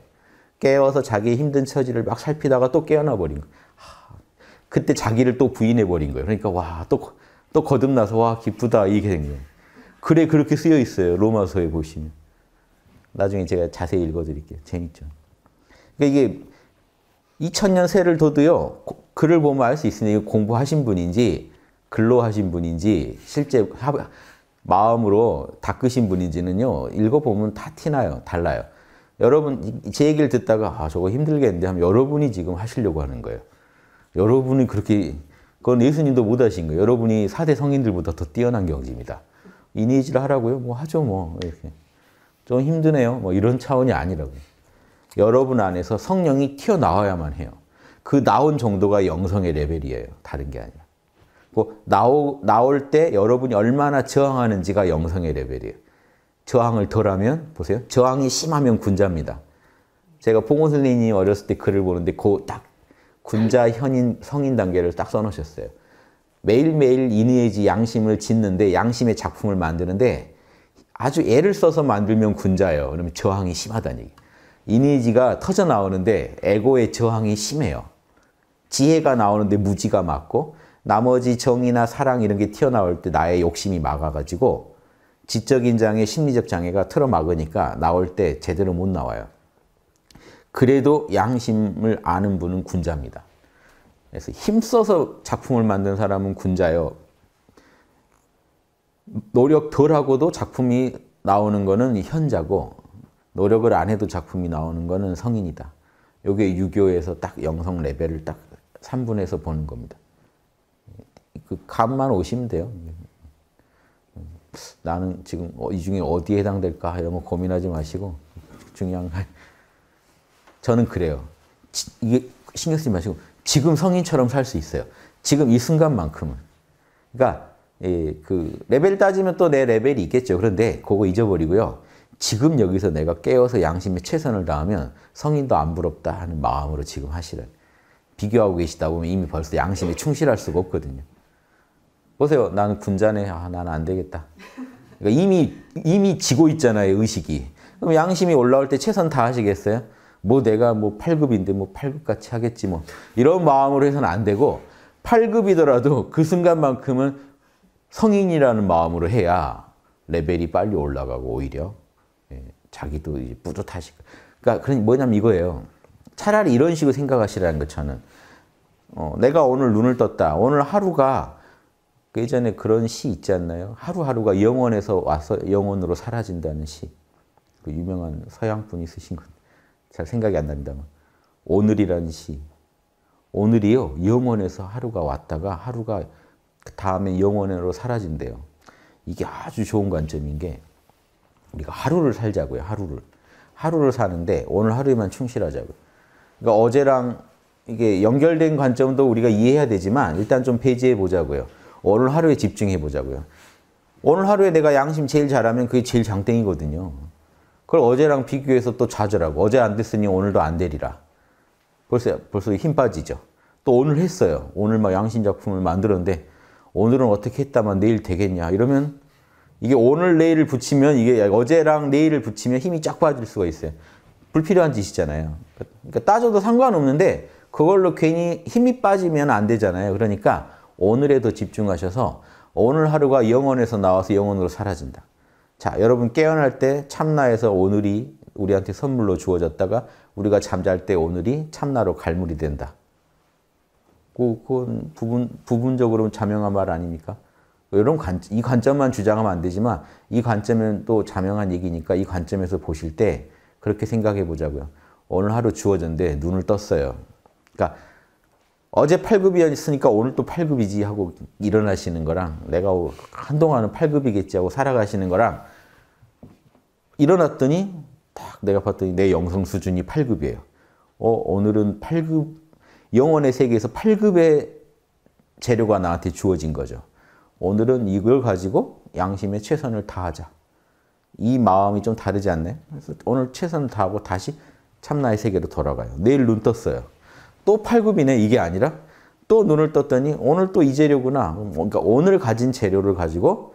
깨어서 자기의 힘든 처지를 막 살피다가 또 깨어나 버린 거예요. 그때 자기를 또 부인해 버린 거예요. 그러니까 와, 또, 또 거듭나서 와, 기쁘다. 이게 된 거예요. 글에 그렇게 쓰여 있어요. 로마서에 보시면. 나중에 제가 자세히 읽어드릴게요. 재밌죠. 그러니까 이게 2000년 새를 둬도요. 글을 보면 알 수 있으니 공부하신 분인지 근로하신 분인지 실제 마음으로 닦으신 분인지는요. 읽어보면 다 티나요. 달라요. 여러분 제 얘기를 듣다가 아 저거 힘들겠는데 하면 여러분이 지금 하시려고 하는 거예요. 여러분이 그렇게 그건 예수님도 못 하신 거예요. 여러분이 사대 성인들보다 더 뛰어난 경지입니다. 이니지를 하라고요? 뭐 하죠 뭐 이렇게. 좀 힘드네요. 뭐 이런 차원이 아니라고. 여러분 안에서 성령이 튀어나와야만 해요. 그 나온 정도가 영성의 레벨이에요. 다른 게 아니라. 그 나오, 나올 때 여러분이 얼마나 저항하는지가 영성의 레벨이에요. 저항을 덜하면 보세요. 저항이 심하면 군자입니다. 제가 봉호 선생님 어렸을 때 글을 보는데 그딱 군자 현인 성인 단계를 딱 써놓으셨어요. 매일매일 인의지 양심을 짓는데 양심의 작품을 만드는데 아주 애를 써서 만들면 군자예요. 그러면 저항이 심하다는 얘기. 이니지가 터져 나오는데 에고의 저항이 심해요. 지혜가 나오는데 무지가 막고 나머지 정이나 사랑 이런 게 튀어나올 때 나의 욕심이 막아가지고 지적인 장애, 심리적 장애가 틀어막으니까 나올 때 제대로 못 나와요. 그래도 양심을 아는 분은 군자입니다. 그래서 힘써서 작품을 만든 사람은 군자요. 노력 덜 하고도 작품이 나오는 거는 현자고 노력을 안 해도 작품이 나오는 거는 성인이다. 요게 유교에서 딱 영성 레벨을 딱 3분에서 보는 겁니다. 그 값만 오시면 돼요. 나는 지금 어, 이 중에 어디에 해당될까 이런 거 고민하지 마시고 중요한 건 저는 그래요. 이게 신경 쓰지 마시고 지금 성인처럼 살 수 있어요. 지금 이 순간만큼은. 그러니까 예, 그 레벨 따지면 또 내 레벨이 있겠죠. 그런데 그거 잊어버리고요. 지금 여기서 내가 깨어서 양심에 최선을 다하면 성인도 안 부럽다 하는 마음으로 지금 하시는 비교하고 계시다 보면 이미 벌써 양심에 충실할 수가 없거든요. 보세요. 나는 군자네. 아, 나는 안 되겠다. 그러니까 이미, 이미 지고 있잖아요. 의식이. 그럼 양심이 올라올 때 최선 다하시겠어요? 뭐 내가 뭐 8급인데 뭐 8급 같이 하겠지 뭐. 이런 마음으로 해서는 안 되고 8급이더라도 그 순간만큼은 성인이라는 마음으로 해야 레벨이 빨리 올라가고 오히려 예, 자기도 이제 뿌듯하실 그러니까 그런 뭐냐면 이거예요. 차라리 이런 식으로 생각하시라는 거 저는 어, 내가 오늘 눈을 떴다. 오늘 하루가 그 예전에 그런 시 있지 않나요? 하루하루가 영혼에서 와서 영혼으로 사라진다는 시. 그 유명한 서양 분이 쓰신 건잘 생각이 안 납니다만 오늘이라는 시. 오늘이요 영혼에서 하루가 왔다가 하루가 그 다음에 영원으로 사라진대요. 이게 아주 좋은 관점인 게 우리가 하루를 살자고요. 하루를. 하루를 사는데 오늘 하루에만 충실하자고요. 그러니까 어제랑 이게 연결된 관점도 우리가 이해해야 되지만 일단 좀폐지해 보자고요. 오늘 하루에 집중해 보자고요. 오늘 하루에 내가 양심 제일 잘하면 그게 제일 장땡이거든요. 그걸 어제랑 비교해서 또 좌절하고 어제 안 됐으니 오늘도 안 되리라. 벌써 벌써 힘 빠지죠. 또 오늘 했어요. 오늘 막 양심 작품을 만들었는데 오늘은 어떻게 했다면 내일 되겠냐 이러면 이게 오늘 내일을 붙이면 이게 어제랑 내일을 붙이면 힘이 쫙 빠질 수가 있어요. 불필요한 짓이잖아요. 그러니까 따져도 상관없는데 그걸로 괜히 힘이 빠지면 안 되잖아요. 그러니까 오늘에 더 집중하셔서 오늘 하루가 영혼에서 나와서 영혼으로 사라진다. 자, 여러분 깨어날 때 참나에서 오늘이 우리한테 선물로 주어졌다가 우리가 잠잘 때 오늘이 참나로 갈물이 된다. 그, 건 부분, 부분적으로 자명한 말 아닙니까? 이런 관, 이 관점만 주장하면 안 되지만 이 관점은 또 자명한 얘기니까 이 관점에서 보실 때 그렇게 생각해 보자고요. 오늘 하루 주어졌는데 눈을 떴어요. 그러니까 어제 8급이었으니까 오늘 또 8급이지 하고 일어나시는 거랑 내가 한동안은 8급이겠지 하고 살아가시는 거랑 일어났더니 딱 내가 봤더니 내 영성 수준이 8급이에요. 어, 오늘은 8급 영혼의 세계에서 8급의 재료가 나한테 주어진 거죠. 오늘은 이걸 가지고 양심에 최선을 다하자. 이 마음이 좀 다르지 않나 그래서 오늘 최선을 다하고 다시 참나의 세계로 돌아가요. 내일 눈 떴어요. 또 8급이네 이게 아니라 또 눈을 떴더니 오늘 또 이 재료구나. 그러니까 오늘 가진 재료를 가지고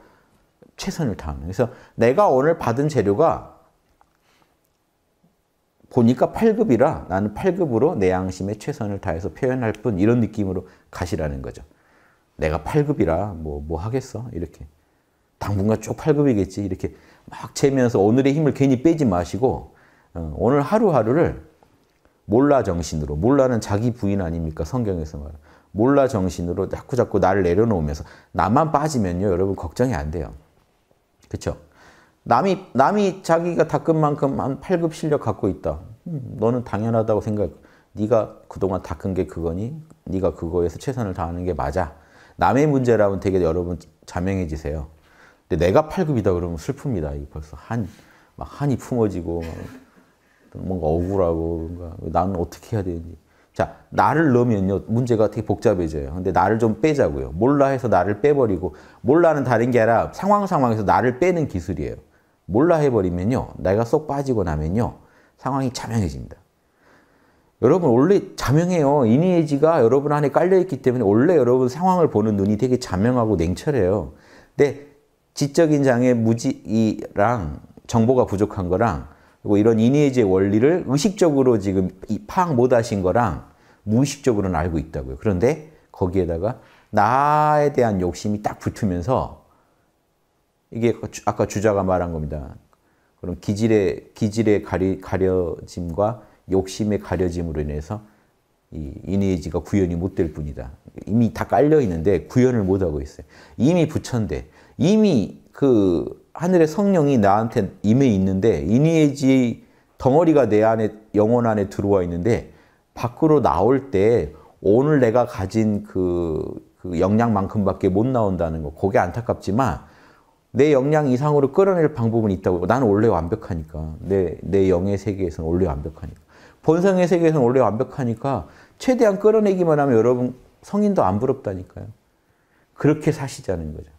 최선을 다하는. 그래서 내가 오늘 받은 재료가 보니까 8급이라 나는 8급으로 내 양심에 최선을 다해서 표현할 뿐 이런 느낌으로 가시라는 거죠. 내가 8급이라 뭐, 뭐 하겠어? 이렇게. 당분간 쭉 8급이겠지. 이렇게 막 재면서 오늘의 힘을 괜히 빼지 마시고, 어, 오늘 하루하루를 몰라 정신으로, 몰라는 자기 부인 아닙니까? 성경에서 말 몰라 정신으로 자꾸 자꾸 나를 내려놓으면서 나만 빠지면요. 여러분 걱정이 안 돼요. 그렇죠? 남이, 남이 자기가 닦은 만큼 한 8급 실력 갖고 있다. 음, 너는 당연하다고 생각. 네가 그동안 닦은 게 그거니? 네가 그거에서 최선을 다하는 게 맞아. 남의 문제라면 되게 여러분 자명해지세요. 근데 내가 8급이다 그러면 슬픕니다. 이 벌써 한, 막 한이 품어지고 뭔가 억울하고 뭔가 나는 어떻게 해야 되는지. 자, 나를 넣으면요. 문제가 되게 복잡해져요. 근데 나를 좀 빼자고요. 몰라 해서 나를 빼버리고 몰라는 다른 게 아니라 상황 상황에서 나를 빼는 기술이에요. 몰라 해버리면요. 내가 쏙 빠지고 나면요. 상황이 자명해집니다. 여러분 원래 자명해요. 이니에지가 여러분 안에 깔려있기 때문에 원래 여러분 상황을 보는 눈이 되게 자명하고 냉철해요. 근데 지적인 장애 무지랑 정보가 부족한 거랑 그리고 이런 이니에지의 원리를 의식적으로 지금 파악 못 하신 거랑 무의식적으로는 알고 있다고요. 그런데 거기에다가 나에 대한 욕심이 딱 붙으면서 이게 그 아까 주자가 말한 겁니다. 그런 기질의 기질의 가리, 가려짐과 욕심의 가려짐으로 인해서 이 인해지가 구현이 못 될 뿐이다. 이미 다 깔려 있는데 구현을 못 하고 있어요. 이미 부처인데 이미 그 하늘의 성령이 나한테 임해 있는데 인해지 덩어리가 내 안에 영혼 안에 들어와 있는데 밖으로 나올 때 오늘 내가 가진 그, 그 역량만큼밖에 못 나온다는 거 그게 안타깝지만 내 역량 이상으로 끌어낼 방법은 있다고. 나는 원래 완벽하니까. 내, 내 영의 세계에서는 원래 완벽하니까. 본성의 세계에서는 원래 완벽하니까 최대한 끌어내기만 하면 여러분 성인도 안 부럽다니까요. 그렇게 사시자는 거죠.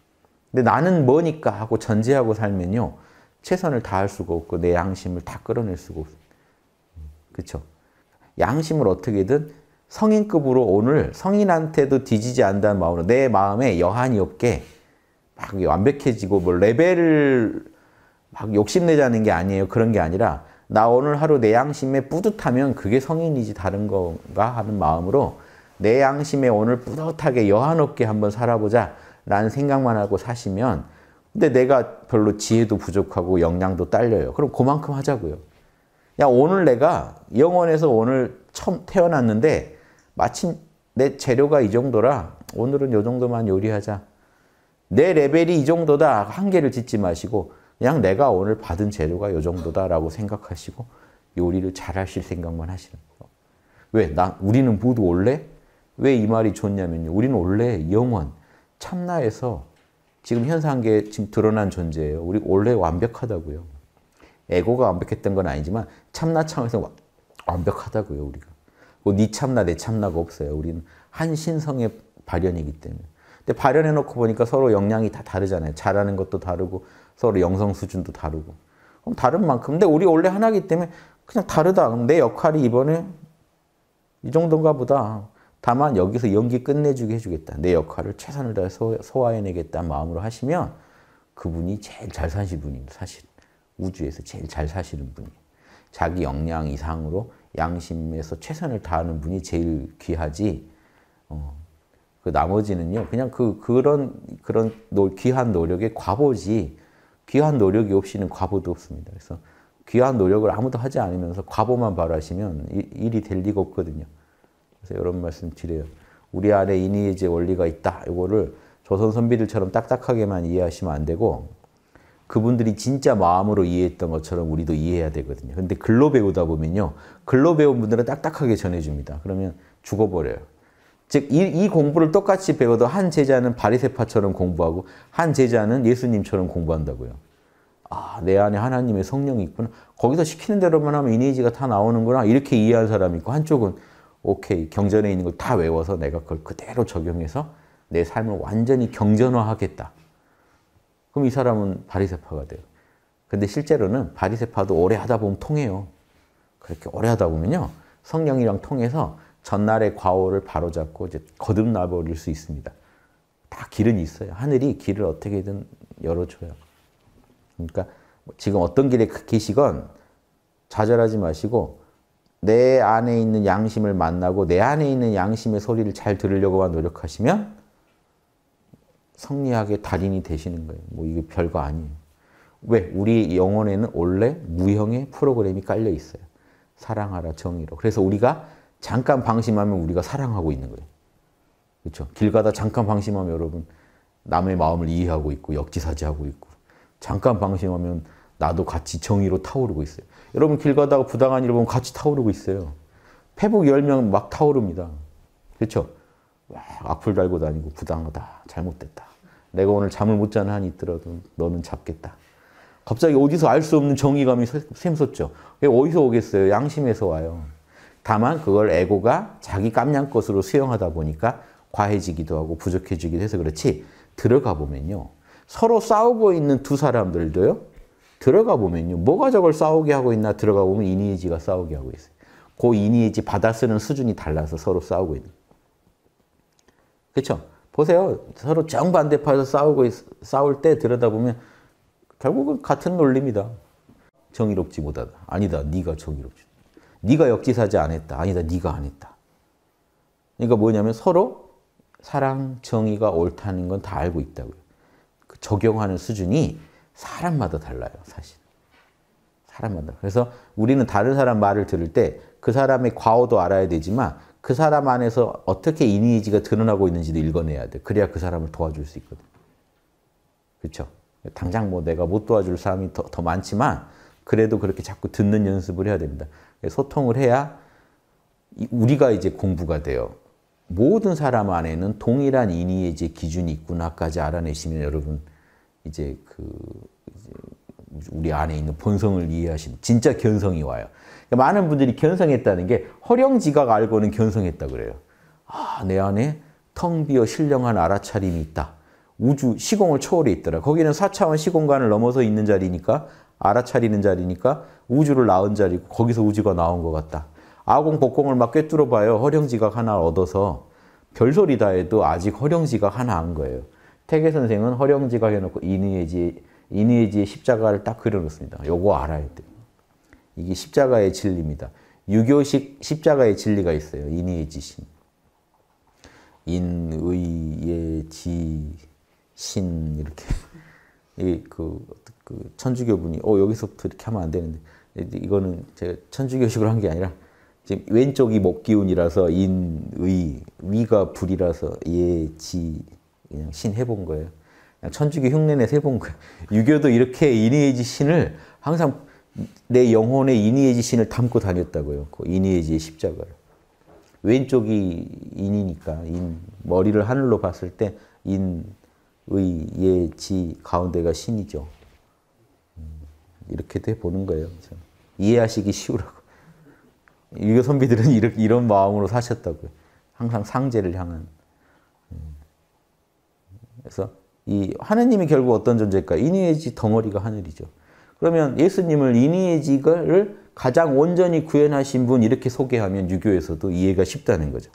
근데 나는 뭐니까 하고 전제하고 살면요. 최선을 다할 수가 없고 내 양심을 다 끌어낼 수가 없어요. 그렇죠? 양심을 어떻게든 성인급으로 오늘 성인한테도 뒤지지 않는 는다 마음으로 내 마음에 여한이 없게 막 완벽해지고 뭐 레벨을 막 욕심내자는 게 아니에요. 그런 게 아니라 나 오늘 하루 내 양심에 뿌듯하면 그게 성인이지 다른 건가 하는 마음으로 내 양심에 오늘 뿌듯하게 여한 없게 한번 살아보자 라는 생각만 하고 사시면 근데 내가 별로 지혜도 부족하고 역량도 딸려요. 그럼 그만큼 하자고요. 야 오늘 내가 영원에서 오늘 처음 태어났는데 마침 내 재료가 이 정도라 오늘은 이 정도만 요리하자. 내 레벨이 이 정도다 한계를 짓지 마시고 그냥 내가 오늘 받은 재료가 이 정도다라고 생각하시고 요리를 잘 하실 생각만 하시는 거예요. 왜? 나, 우리는 모두 원래? 왜 이 말이 좋냐면요. 우리는 원래 영원, 참나에서 지금 현상계에 지금 드러난 존재예요. 우리 원래 완벽하다고요. 에고가 완벽했던 건 아니지만 참나 차원에서 완벽하다고요, 우리가. 뭐 니 참나, 내 참나가 없어요. 우리는 한 신성의 발현이기 때문에. 근데 발현해 놓고 보니까 서로 역량이 다 다르잖아요. 잘하는 것도 다르고 서로 영성 수준도 다르고. 그럼 다른 만큼 근데 우리 원래 하나기 때문에 그냥 다르다. 그럼 내 역할이 이번에 이 정도인가 보다. 다만 여기서 연기 끝내주게 해주겠다. 내 역할을 최선을 다해 소화해내겠다 마음으로 하시면 그분이 제일 잘 사실 분이에요. 사실 우주에서 제일 잘 사시는 분이 자기 역량 이상으로 양심에서 최선을 다하는 분이 제일 귀하지 어, 그 나머지는요, 그냥 그, 그런, 그런 노, 귀한 노력의 과보지, 귀한 노력이 없이는 과보도 없습니다. 그래서 귀한 노력을 아무도 하지 않으면서 과보만 바라시면 일, 이될 리가 없거든요. 그래서 이런 말씀 드려요. 우리 안에 인위의제 원리가 있다. 이거를 조선 선비들처럼 딱딱하게만 이해하시면 안 되고, 그분들이 진짜 마음으로 이해했던 것처럼 우리도 이해해야 되거든요. 근데 글로 배우다 보면요. 글로 배운 분들은 딱딱하게 전해줍니다. 그러면 죽어버려요. 즉, 이, 이, 공부를 똑같이 배워도 한 제자는 바리세파처럼 공부하고 한 제자는 예수님처럼 공부한다고요. 아, 내 안에 하나님의 성령이 있구나. 거기서 시키는 대로만 하면 이미지가 다 나오는구나. 이렇게 이해한 사람이 있고 한쪽은 오케이, 경전에 있는 걸 다 외워서 내가 그걸 그대로 적용해서 내 삶을 완전히 경전화하겠다. 그럼 이 사람은 바리세파가 돼요. 근데 실제로는 바리세파도 오래 하다 보면 통해요. 그렇게 오래 하다 보면요. 성령이랑 통해서 전날의 과오를 바로잡고 이제 거듭나 버릴 수 있습니다. 다 길은 있어요. 하늘이 길을 어떻게든 열어줘요. 그러니까 지금 어떤 길에 계시건 좌절하지 마시고 내 안에 있는 양심을 만나고 내 안에 있는 양심의 소리를 잘 들으려고만 노력하시면 성리학의 달인이 되시는 거예요. 뭐 이게 별거 아니에요. 왜? 우리 영혼에는 원래 무형의 프로그램이 깔려 있어요. 사랑하라, 정의로. 그래서 우리가 잠깐 방심하면 우리가 사랑하고 있는 거예요. 그렇죠? 길 가다 잠깐 방심하면 여러분 남의 마음을 이해하고 있고 역지사지하고 있고 잠깐 방심하면 나도 같이 정의로 타오르고 있어요. 여러분 길 가다가 부당한 일 보면 같이 타오르고 있어요. 페북 1명막 타오릅니다. 그렇죠? 악플 달고 다니고 부당하다. 잘못됐다. 내가 오늘 잠을 못 자는 한이 있더라도 너는 잡겠다. 갑자기 어디서 알 수 없는 정의감이 샘솟죠. 어디서 오겠어요? 양심에서 와요. 다만 그걸 에고가 자기 깜냥 것으로 수용하다 보니까 과해지기도 하고 부족해지기도 해서 그렇지 들어가 보면요. 서로 싸우고 있는 두 사람들도요. 들어가 보면요. 뭐가 저걸 싸우게 하고 있나 들어가 보면 이니에지가 싸우게 하고 있어요. 그 이니에지 받아쓰는 수준이 달라서 서로 싸우고 있는 그렇죠? 보세요. 서로 정반대파에서 싸우고 있, 싸울 때 들여다보면 결국은 같은 논리입니다. 정의롭지 못하다. 아니다. 네가 정의롭지. 네가 역지사지 안 했다. 아니다, 네가 안 했다. 그러니까 뭐냐면 서로 사랑, 정의가 옳다는 건 다 알고 있다고요. 그 적용하는 수준이 사람마다 달라요, 사실. 사람마다. 그래서 우리는 다른 사람 말을 들을 때 그 사람의 과오도 알아야 되지만 그 사람 안에서 어떻게 이미지가 드러나고 있는지도 읽어내야 돼. 그래야 그 사람을 도와줄 수 있거든. 그렇죠? 당장 뭐 내가 못 도와줄 사람이 더, 더 많지만 그래도 그렇게 자꾸 듣는 연습을 해야 됩니다. 소통을 해야 우리가 이제 공부가 돼요. 모든 사람 안에는 동일한 인위의 기준이 있구나까지 알아내시면 여러분 이제 그 이제 우리 안에 있는 본성을 이해하시면 진짜 견성이 와요. 그러니까 많은 분들이 견성했다는 게 허령지각 알고는 견성했다 그래요. 아, 내 안에 텅 비어 신령한 알아차림이 있다. 우주 시공을 초월해 있더라. 거기는 4차원 시공간을 넘어서 있는 자리니까 알아차리는 자리니까 우주를 낳은 자리고 거기서 우주가 나온 것 같다. 아공 복공을 막 꿰뚫어 봐요. 허령지각 하나 얻어서 별소리 다 해도 아직 허령지각 하나 한 거예요. 태계 선생은 허령지각 해놓고 이니에지 이니에지의 십자가를 딱 그려놓습니다. 요거 알아야 돼요. 이게 십자가의 진리입니다. 유교식 십자가의 진리가 있어요. 이니에지 신. 인의의 지신 이렇게 [LAUGHS] 이그 그 천주교 분이 어 여기서부터 이렇게 하면 안 되는데 이거는 제가 천주교식으로 한 게 아니라 지금 왼쪽이 목기운이라서 인의 위가 불이라서 예지 그냥 신 해본 거예요. 천주교 흉내내서 해본 거예요. 유교도 이렇게 인의지 신을 항상 내 영혼의 인의지 신을 담고 다녔다고요. 그 인의지의 십자가를. 왼쪽이 인이니까 인 머리를 하늘로 봤을 때 인의 예지 가운데가 신이죠. 이렇게도 해보는 거예요. 이해하시기 쉬우라고. 유교 선비들은 이렇게, 이런 마음으로 사셨다고요. 항상 상제를 향한. 음. 그래서 이 하느님이 결국 어떤 존재일까? 인위의지 덩어리가 하늘이죠. 그러면 예수님을 인위의지를 가장 온전히 구현하신 분 이렇게 소개하면 유교에서도 이해가 쉽다는 거죠.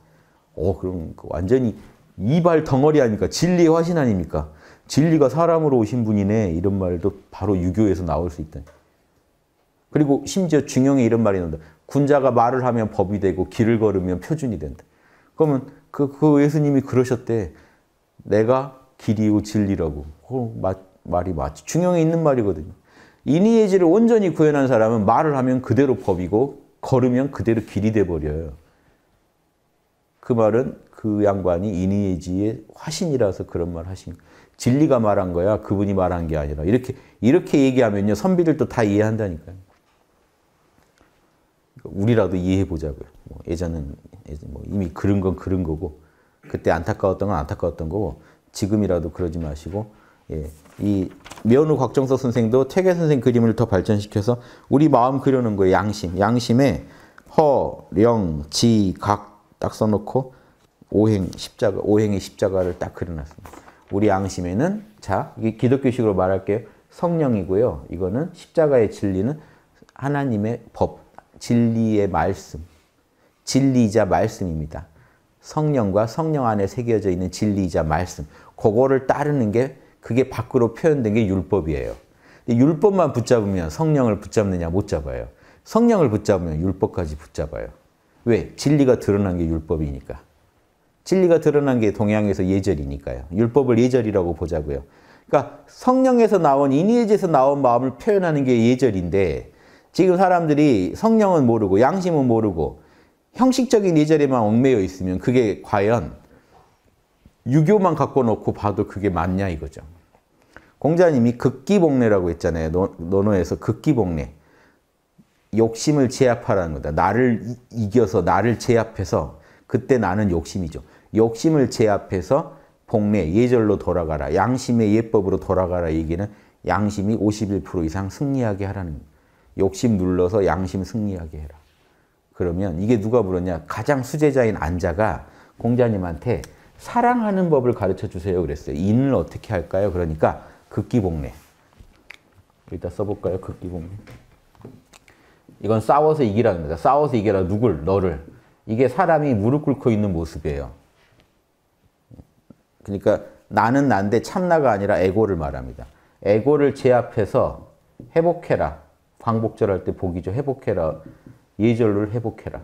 어, 그럼 완전히 이발 덩어리 아닙니까? 진리의 화신 아닙니까? 진리가 사람으로 오신 분이네 이런 말도 바로 유교에서 나올 수 있다. 그리고 심지어 중형에 이런 말이 나온다. 군자가 말을 하면 법이 되고 길을 걸으면 표준이 된다. 그러면 그, 그 예수님이 그러셨대. 내가 길이요 진리라고. 그 마, 말이 맞지. 중형에 있는 말이거든요. 인의의 질을 온전히 구현한 사람은 말을 하면 그대로 법이고 걸으면 그대로 길이 돼버려요. 그 말은 그 양반이 인의의 지의 화신이라서 그런 말 하신 거예요. 진리가 말한 거야. 그분이 말한 게 아니라. 이렇게, 이렇게 얘기하면요. 선비들도 다 이해한다니까요. 우리라도 이해해 보자고요. 뭐 예전은 뭐 이미 그런 건 그런 거고 그때 안타까웠던 건 안타까웠던 거고 지금이라도 그러지 마시고 예, 이 면우 곽정서 선생도 퇴계 선생 그림을 더 발전시켜서 우리 마음 그려는 거예요. 양심. 양심에 허, 령, 지, 각 딱 써놓고 오행, 십자가, 오행의 십자가를 딱 그려놨습니다. 우리 양심에는 자 기독교식으로 말할게요. 성령이고요. 이거는 십자가의 진리는 하나님의 법, 진리의 말씀, 진리이자 말씀입니다. 성령과 성령 안에 새겨져 있는 진리이자 말씀. 그거를 따르는 게 그게 밖으로 표현된 게 율법이에요. 율법만 붙잡으면 성령을 붙잡느냐 못 잡아요. 성령을 붙잡으면 율법까지 붙잡아요. 왜? 진리가 드러난 게 율법이니까. 진리가 드러난 게 동양에서 예절이니까요. 율법을 예절이라고 보자고요. 그러니까 성령에서 나온 이니에지에서 나온 마음을 표현하는 게 예절인데 지금 사람들이 성령은 모르고 양심은 모르고 형식적인 예절에만 얽매여 있으면 그게 과연 유교만 갖고 놓고 봐도 그게 맞냐 이거죠. 공자님이 극기복례라고 했잖아요. 논어에서 극기복례. 욕심을 제압하라는 거다. 나를 이겨서 나를 제압해서 그때 나는 욕심이죠. 욕심을 제압해서 복례, 예절로 돌아가라. 양심의 예법으로 돌아가라. 얘기는 양심이 51% 이상 승리하게 하라는 욕심 눌러서 양심 승리하게 해라. 그러면 이게 누가 물었냐? 가장 수제자인 안자가 공자님한테 사랑하는 법을 가르쳐 주세요 그랬어요. 인을 어떻게 할까요? 그러니까 극기복례. 일단 써볼까요? 극기복례. 이건 싸워서 이기라는 거다. 싸워서 이겨라. 누굴? 너를. 이게 사람이 무릎 꿇고 있는 모습이에요. 그러니까 나는 난데 참나가 아니라 에고를 말합니다. 에고를 제압해서 회복해라. 광복절할 때 복이죠. 회복해라. 예절을 회복해라.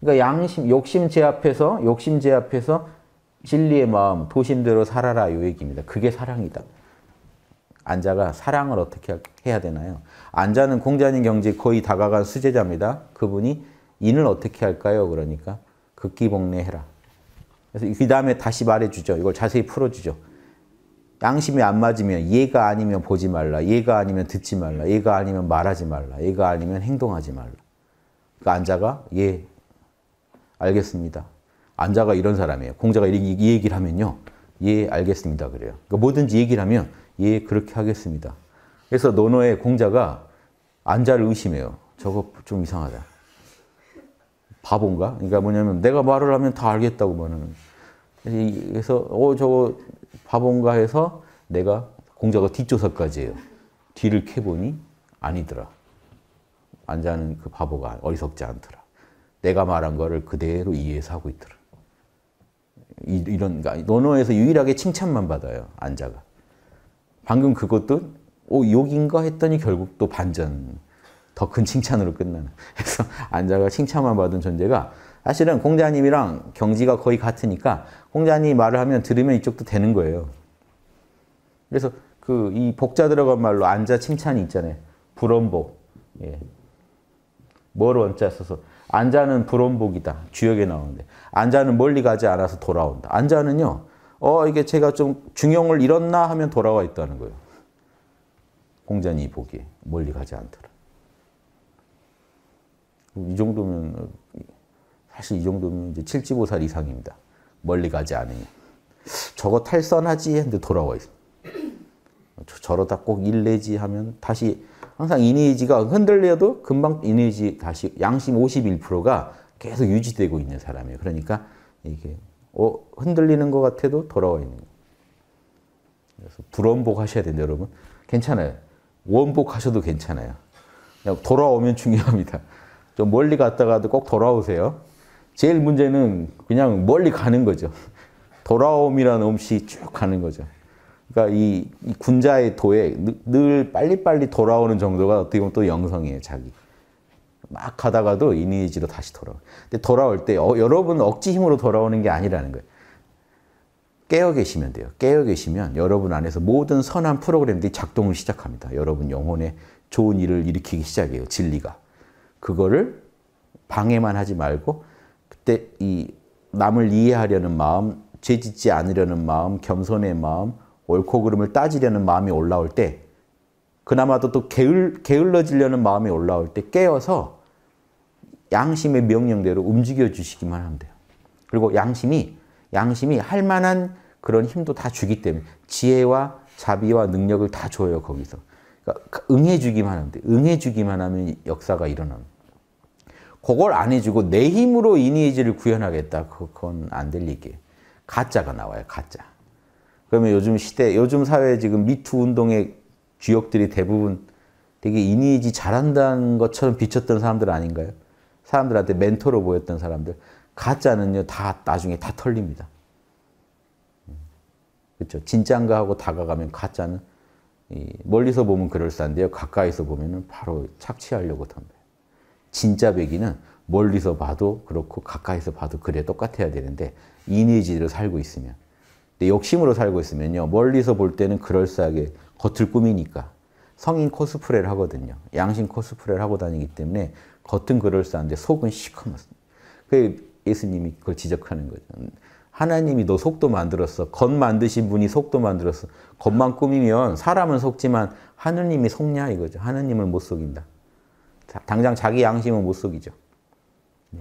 그러니까 양심, 욕심 제압해서 욕심 제압해서 진리의 마음, 도심대로 살아라 요 얘기입니다. 그게 사랑이다. 안자가 사랑을 어떻게 해야 되나요? 안자는 공자님 경지에 거의 다가간 수제자입니다. 그분이 인을 어떻게 할까요? 그러니까 극기복례해라. 그래서 그 다음에 다시 말해주죠. 이걸 자세히 풀어주죠. 양심이 안 맞으면 얘가 아니면 보지 말라. 얘가 아니면 듣지 말라. 얘가 아니면 말하지 말라. 얘가 아니면 행동하지 말라. 그 앉아가 예 알겠습니다. 앉아가 이런 사람이에요. 공자가 이, 얘기를 하면요. 예 알겠습니다 그래요. 그러니까 뭐든지 얘기를 하면 예 그렇게 하겠습니다. 그래서 논어의 공자가 앉아를 의심해요. 저거 좀 이상하다. 바본가? 그러니까 뭐냐면 내가 말을 하면 다 알겠다고 말하는. 그래서 어 저거 바본가 해서 내가 공자가 뒷조사까지 해요. 뒤를 캐보니 아니더라. 앉아는 그 바보가 어리석지 않더라. 내가 말한 거를 그대로 이해해서 하고 있더라. 이, 이런 논어에서 그러니까 유일하게 칭찬만 받아요. 앉아가. 방금 그것도 오 어, 여긴가 했더니 결국 또 반전 더큰 칭찬으로 끝나는. 그래서 안자가 칭찬만 받은 존재가 사실은 공자님이랑 경지가 거의 같으니까 공자님 말을 하면 들으면 이쪽도 되는 거예요. 그래서 그 이 복자 들어간 말로 안자 칭찬이 있잖아요. 불원복. 예. 뭘 원자 써서 안자는 불원복이다. 주역에 나오는데 안자는 멀리 가지 않아서 돌아온다. 안자는요. 어 이게 제가 좀 중용을 잃었나 하면 돌아와 있다는 거예요. 공자님이 보기에 멀리 가지 않더라. 이 정도면 사실 이 정도면 이제 75살 이상입니다. 멀리 가지 않으니 저거 탈선하지 했는데 돌아와 있어. 저러다 꼭 일내지 하면 다시 항상 이미지가 흔들려도 금방 이미지 다시 양심 51%가 계속 유지되고 있는 사람이에요. 그러니까 이게 어, 흔들리는 것 같아도 돌아와 있는 거예요. 그래서 불원복 하셔야 돼요, 여러분. 괜찮아요. 원복 하셔도 괜찮아요. 돌아오면 중요합니다. 좀 멀리 갔다가도 꼭 돌아오세요. 제일 문제는 그냥 멀리 가는 거죠. 돌아옴이라는 음식이 쭉 가는 거죠. 그러니까 이, 이 군자의 도에 늘 빨리빨리 돌아오는 정도가 어떻게 보면 또 영성이에요, 자기. 막 가다가도 이니지로 다시 돌아와. 근데 돌아올 때 어, 여러분 억지 힘으로 돌아오는 게 아니라는 거예요. 깨어 계시면 돼요. 깨어 계시면 여러분 안에서 모든 선한 프로그램들이 작동을 시작합니다. 여러분 영혼에 좋은 일을 일으키기 시작해요. 진리가. 그거를 방해만 하지 말고 그때 이 남을 이해하려는 마음, 죄 짓지 않으려는 마음, 겸손의 마음, 옳고 그름을 따지려는 마음이 올라올 때 그나마도 또 게을, 게을러지려는 마음이 올라올 때 깨어서 양심의 명령대로 움직여 주시기만 하면 돼요. 그리고 양심이 양심이 할 만한 그런 힘도 다 주기 때문에 지혜와 자비와 능력을 다 줘요 거기서. 그러니까 응해 주기만 하면 돼. 응해 주기만 하면 역사가 일어납니다. 그걸 안 해주고 내 힘으로 이니지를 구현하겠다. 그, 그건 안 될 얘기예요. 가짜가 나와요. 가짜. 그러면 요즘 시대, 요즘 사회 지금 미투 운동의 주역들이 대부분 되게 이니지 잘한다는 것처럼 비쳤던 사람들 아닌가요? 사람들한테 멘토로 보였던 사람들. 가짜는요, 다 나중에 다 털립니다. 그렇죠. 진짠가 하고 다가가면 가짜는 멀리서 보면 그럴싸한데요. 가까이서 보면 바로 착취하려고 탑니다. 진짜 베기는 멀리서 봐도 그렇고 가까이서 봐도 그래 똑같아야 되는데 이미지를 살고 있으면 근데 욕심으로 살고 있으면요 멀리서 볼 때는 그럴싸하게 겉을 꾸미니까 성인 코스프레를 하거든요 양심 코스프레를 하고 다니기 때문에 겉은 그럴싸한데 속은 시커멓습니다 그 예수님이 그걸 지적하는 거죠 하나님이 너 속도 만들었어 겉 만드신 분이 속도 만들었어 겉만 꾸미면 사람은 속지만 하느님이 속냐 이거죠 하느님을 못 속인다 당장 자기 양심은 못 속이죠. 네.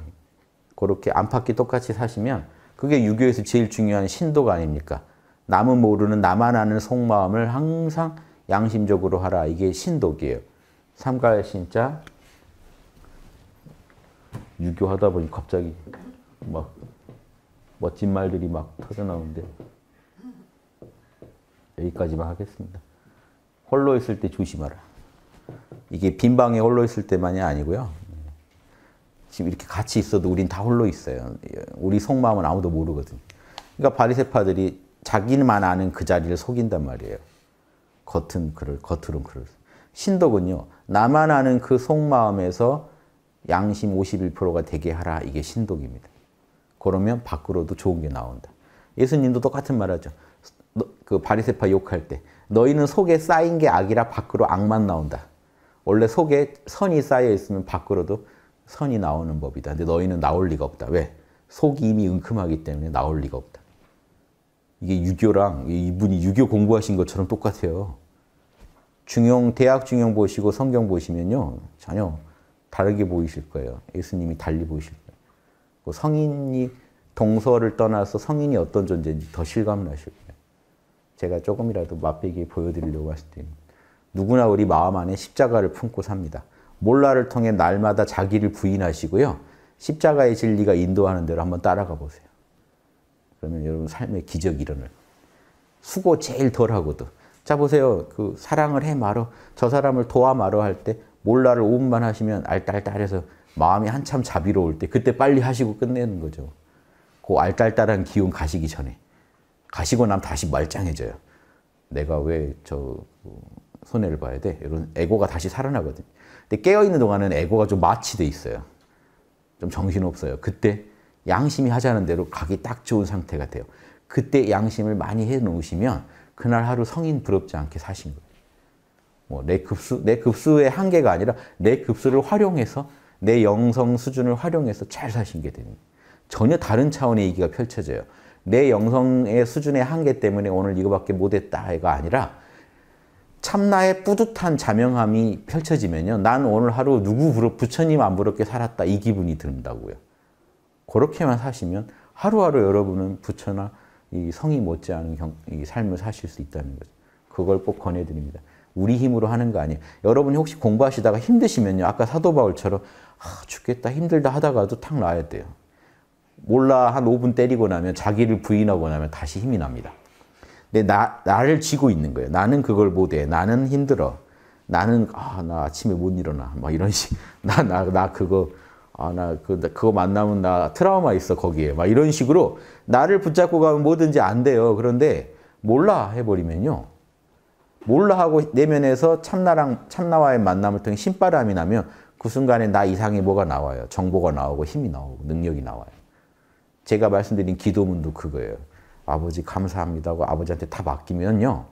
그렇게 안팎이 똑같이 사시면 그게 유교에서 제일 중요한 신도가 아닙니까? 남은 모르는 나만 아는 속마음을 항상 양심적으로 하라. 이게 신독이에요. 삼가 신자 유교하다 보니 갑자기 막 멋진 말들이 막 터져나오는데 여기까지만 하겠습니다. 홀로 있을 때 조심하라. 이게 빈 방에 홀로 있을 때만이 아니고요. 지금 이렇게 같이 있어도 우린 다 홀로 있어요. 우리 속마음은 아무도 모르거든 그러니까 바리새파들이 자기만 아는 그 자리를 속인단 말이에요. 겉은 그를 겉으론 그를 신도군요. 나만 아는 그 속마음에서 양심 51%가 되게 하라. 이게 신독입니다. 그러면 밖으로도 좋은 게 나온다. 예수님도 똑같은 말 하죠. 그 바리새파 욕할 때 너희는 속에 쌓인 게 악이라 밖으로 악만 나온다. 원래 속에 선이 쌓여 있으면 밖으로도 선이 나오는 법이다. 근데 너희는 나올 리가 없다. 왜? 속이 이미 은큼하기 때문에 나올 리가 없다. 이게 유교랑 이분이 유교 공부하신 것처럼 똑같아요. 중용 대학 중용 보시고 성경 보시면요 전혀 다르게 보이실 거예요. 예수님이 달리 보이실 거예요. 그 성인이 동서를 떠나서 성인이 어떤 존재인지 더 실감나실 거예요. 제가 조금이라도 맛보기 보여드리려고 하실 때입니다. 누구나 우리 마음 안에 십자가를 품고 삽니다. 몰라를 통해 날마다 자기를 부인하시고요. 십자가의 진리가 인도하는 대로 한번 따라가 보세요. 그러면 여러분 삶의 기적이 일어날 수고 제일 덜하고도 자 보세요. 그 사랑을 해 말어 저 사람을 도와 말어 할때 몰라를 5분만 하시면 알딸딸해서 마음이 한참 자비로울 때 그때 빨리 하시고 끝내는 거죠. 그 알딸딸한 기운 가시기 전에 가시고 나면 다시 말짱해져요. 내가 왜저 그 손해를 봐야 돼. 이런 에고가 다시 살아나거든. 근데 깨어있는 동안은 에고가 좀 마취돼 있어요. 좀 정신없어요. 그때 양심이 하자는 대로 가기 딱 좋은 상태가 돼요. 그때 양심을 많이 해놓으시면 그날 하루 성인 부럽지 않게 사신 거예요. 뭐 내 급수, 내 급수의 한계가 아니라 내 급수를 활용해서 내 영성 수준을 활용해서 잘 사신 게 됩니다. 전혀 다른 차원의 얘기가 펼쳐져요. 내 영성의 수준의 한계 때문에 오늘 이거밖에 못했다가 아니라 참나의 뿌듯한 자명함이 펼쳐지면요. 난 오늘 하루 누구 부러, 부처님 안 부럽게 살았다 이 기분이 든다고요. 그렇게만 사시면 하루하루 여러분은 부처나 이 성이 못지않은 경, 이 삶을 사실 수 있다는 거죠. 그걸 꼭 권해드립니다. 우리 힘으로 하는 거 아니에요. 여러분이 혹시 공부하시다가 힘드시면요. 아까 사도 바울처럼 아, 죽겠다 힘들다 하다가도 탁 나야 돼요. 몰라 한 5분 때리고 나면 자기를 부인하고 나면 다시 힘이 납니다. 나, 나를 지고 있는 거예요. 나는 그걸 못해. 나는 힘들어. 나는, 아, 나 아침에 못 일어나. 막 이런 식. [LAUGHS] 나, 나, 나 그거, 아, 나 그, 그거 만나면 나 트라우마 있어, 거기에. 막 이런 식으로 나를 붙잡고 가면 뭐든지 안 돼요. 그런데 몰라 해버리면요. 몰라 하고 내면에서 참나랑, 참나와의 만남을 통해 신바람이 나면 그 순간에 나 이상의 뭐가 나와요. 정보가 나오고 힘이 나오고 능력이 나와요. 제가 말씀드린 기도문도 그거예요. 아버지 감사합니다고 아버지한테 다 맡기면요.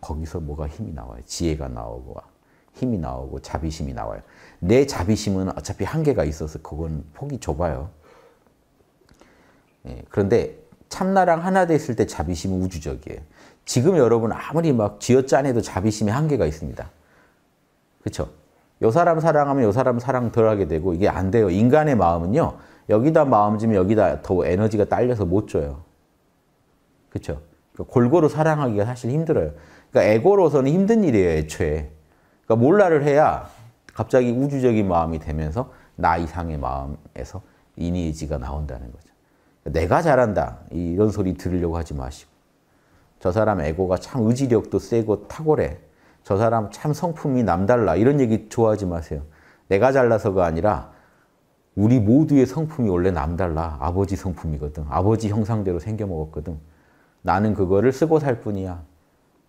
거기서 뭐가 힘이 나와요. 지혜가 나오고 힘이 나오고 자비심이 나와요. 내 자비심은 어차피 한계가 있어서 그건 폭이 좁아요. 예, 그런데 참나랑 하나 됐을 때 자비심은 우주적이에요. 지금 여러분 아무리 막 쥐어짜내도 자비심의 한계가 있습니다. 그렇죠? 요 사람 사랑하면 요 사람 사랑 덜하게 되고 이게 안 돼요. 인간의 마음은요. 여기다 마음 주면 여기다 더 에너지가 딸려서 못 줘요. 그쵸 그러니까 골고루 사랑하기가 사실 힘들어요. 그러니까 에고로서는 힘든 일이에요, 애초에. 그러니까 몰라를 해야 갑자기 우주적인 마음이 되면서 나 이상의 마음에서 이니지가 나온다는 거죠. 그러니까 내가 잘한다 이런 소리 들으려고 하지 마시고 저 사람 에고가 참 의지력도 세고 탁월해. 저 사람 참 성품이 남달라 이런 얘기 좋아하지 마세요. 내가 잘나서가 아니라 우리 모두의 성품이 원래 남달라. 아버지 성품이거든. 아버지 형상대로 생겨먹었거든. 나는 그거를 쓰고 살 뿐이야.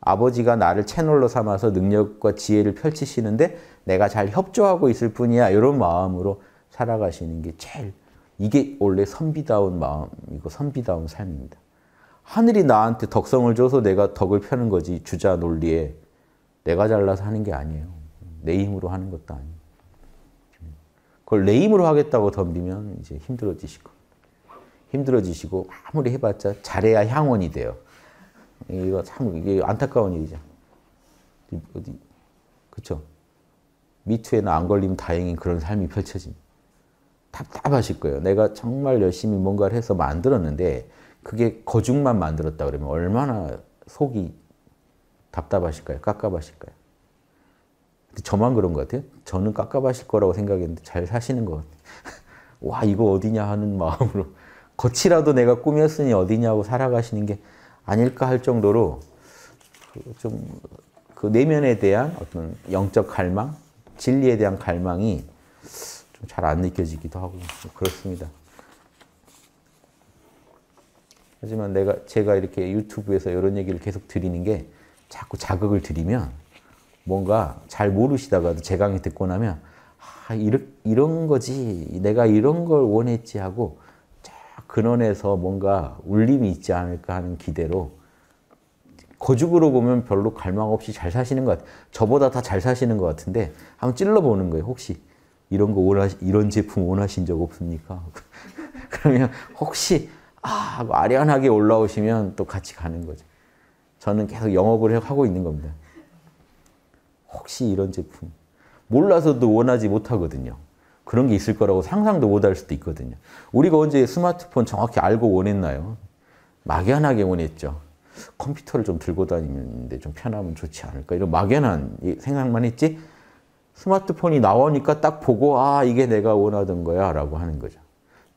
아버지가 나를 채널로 삼아서 능력과 지혜를 펼치시는데 내가 잘 협조하고 있을 뿐이야. 이런 마음으로 살아가시는 게 제일 이게 원래 선비다운 마음이고 선비다운 삶입니다. 하늘이 나한테 덕성을 줘서 내가 덕을 펴는 거지 주자 논리에 내가 잘나서 하는 게 아니에요. 내 힘으로 하는 것도 아니에요. 그걸 내 힘으로 하겠다고 덤비면 이제 힘들어지실 겁니다. 힘들어지시고 아무리 해봤자 잘해야 향원이 돼요. 이거 참 이게 안타까운 일이죠. 어디 그렇 미투에는 안 걸리면 다행인 그런 삶이 펼쳐집 답답하실 거예요. 내가 정말 열심히 뭔가를 해서 만들었는데 그게 거중만 만들었다 그러면 얼마나 속이 답답하실까요? 깝깝하실까요? 저만 그런 것 같아요. 저는 깝깝하실 거라고 생각했는데 잘 사시는 것 같아요. [LAUGHS] 와 이거 어디냐 하는 마음으로 거치라도 내가 꿈이었으니 어디냐고 살아가시는 게 아닐까 할 정도로 좀그 그 내면에 대한 어떤 영적 갈망, 진리에 대한 갈망이 좀 잘 안 느껴지기도 하고 그렇습니다. 하지만 내가 제가 이렇게 유튜브에서 이런 얘기를 계속 드리는 게 자꾸 자극을 드리면 뭔가 잘 모르시다가도 제 강의 듣고 나면 아, 이런 거지 내가 이런 걸 원했지 하고 근원에서 뭔가 울림이 있지 않을까 하는 기대로 거죽으로 보면 별로 갈망 없이 잘 사시는 것 같아요. 저보다 다 잘 사시는 것 같은데 한번 찔러보는 거예요. 혹시 이런 거 원하 이런 제품 원하신 적 없습니까? [LAUGHS] 그러면 혹시 아 뭐 아련하게 올라오시면 또 같이 가는 거죠. 저는 계속 영업을 하고 있는 겁니다. 혹시 이런 제품 몰라서도 원하지 못하거든요. 그런 게 있을 거라고 상상도 못 할 수도 있거든요. 우리가 언제 스마트폰 정확히 알고 원했나요? 막연하게 원했죠. 컴퓨터를 좀 들고 다니는데 좀 편하면 좋지 않을까 이런 막연한 생각만 했지 스마트폰이 나오니까 딱 보고 아 이게 내가 원하던 거야 라고 하는 거죠.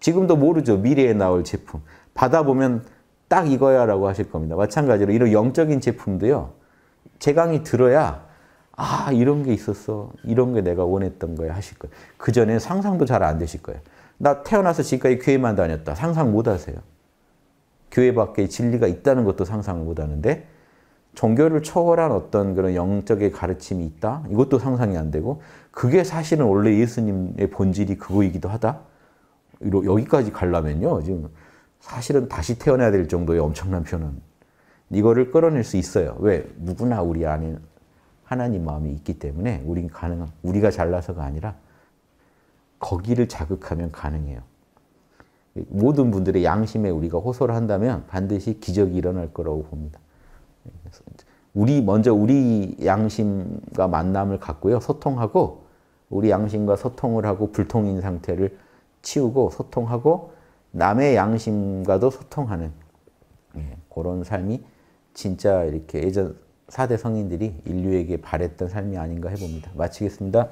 지금도 모르죠. 미래에 나올 제품. 받아보면 딱 이거야 라고 하실 겁니다. 마찬가지로 이런 영적인 제품도요. 제강이 들어야 아 이런 게 있었어. 이런 게 내가 원했던 거야 하실 거예요. 그 전에 상상도 잘 안 되실 거예요. 나 태어나서 지금까지 교회만 다녔다. 상상 못 하세요. 교회 밖에 진리가 있다는 것도 상상못 하는데 종교를 초월한 어떤 그런 영적의 가르침이 있다? 이것도 상상이 안 되고 그게 사실은 원래 예수님의 본질이 그거이기도 하다. 여기까지 가려면요. 지금 사실은 다시 태어나야 될 정도의 엄청난 표현. 이거를 끌어낼 수 있어요. 왜? 누구나 우리 안에 하나님 마음이 있기 때문에 우린 가능 우리가 잘나서가 아니라 거기를 자극하면 가능해요. 모든 분들의 양심에 우리가 호소를 한다면 반드시 기적이 일어날 거라고 봅니다. 우리 먼저 우리 양심과 만남을 갖고요. 소통하고 우리 양심과 소통을 하고 불통인 상태를 치우고 소통하고 남의 양심과도 소통하는 예, 그런 삶이 진짜 이렇게 예전 4대 성인들이 인류에게 바랬던 삶이 아닌가 해봅니다. 마치겠습니다.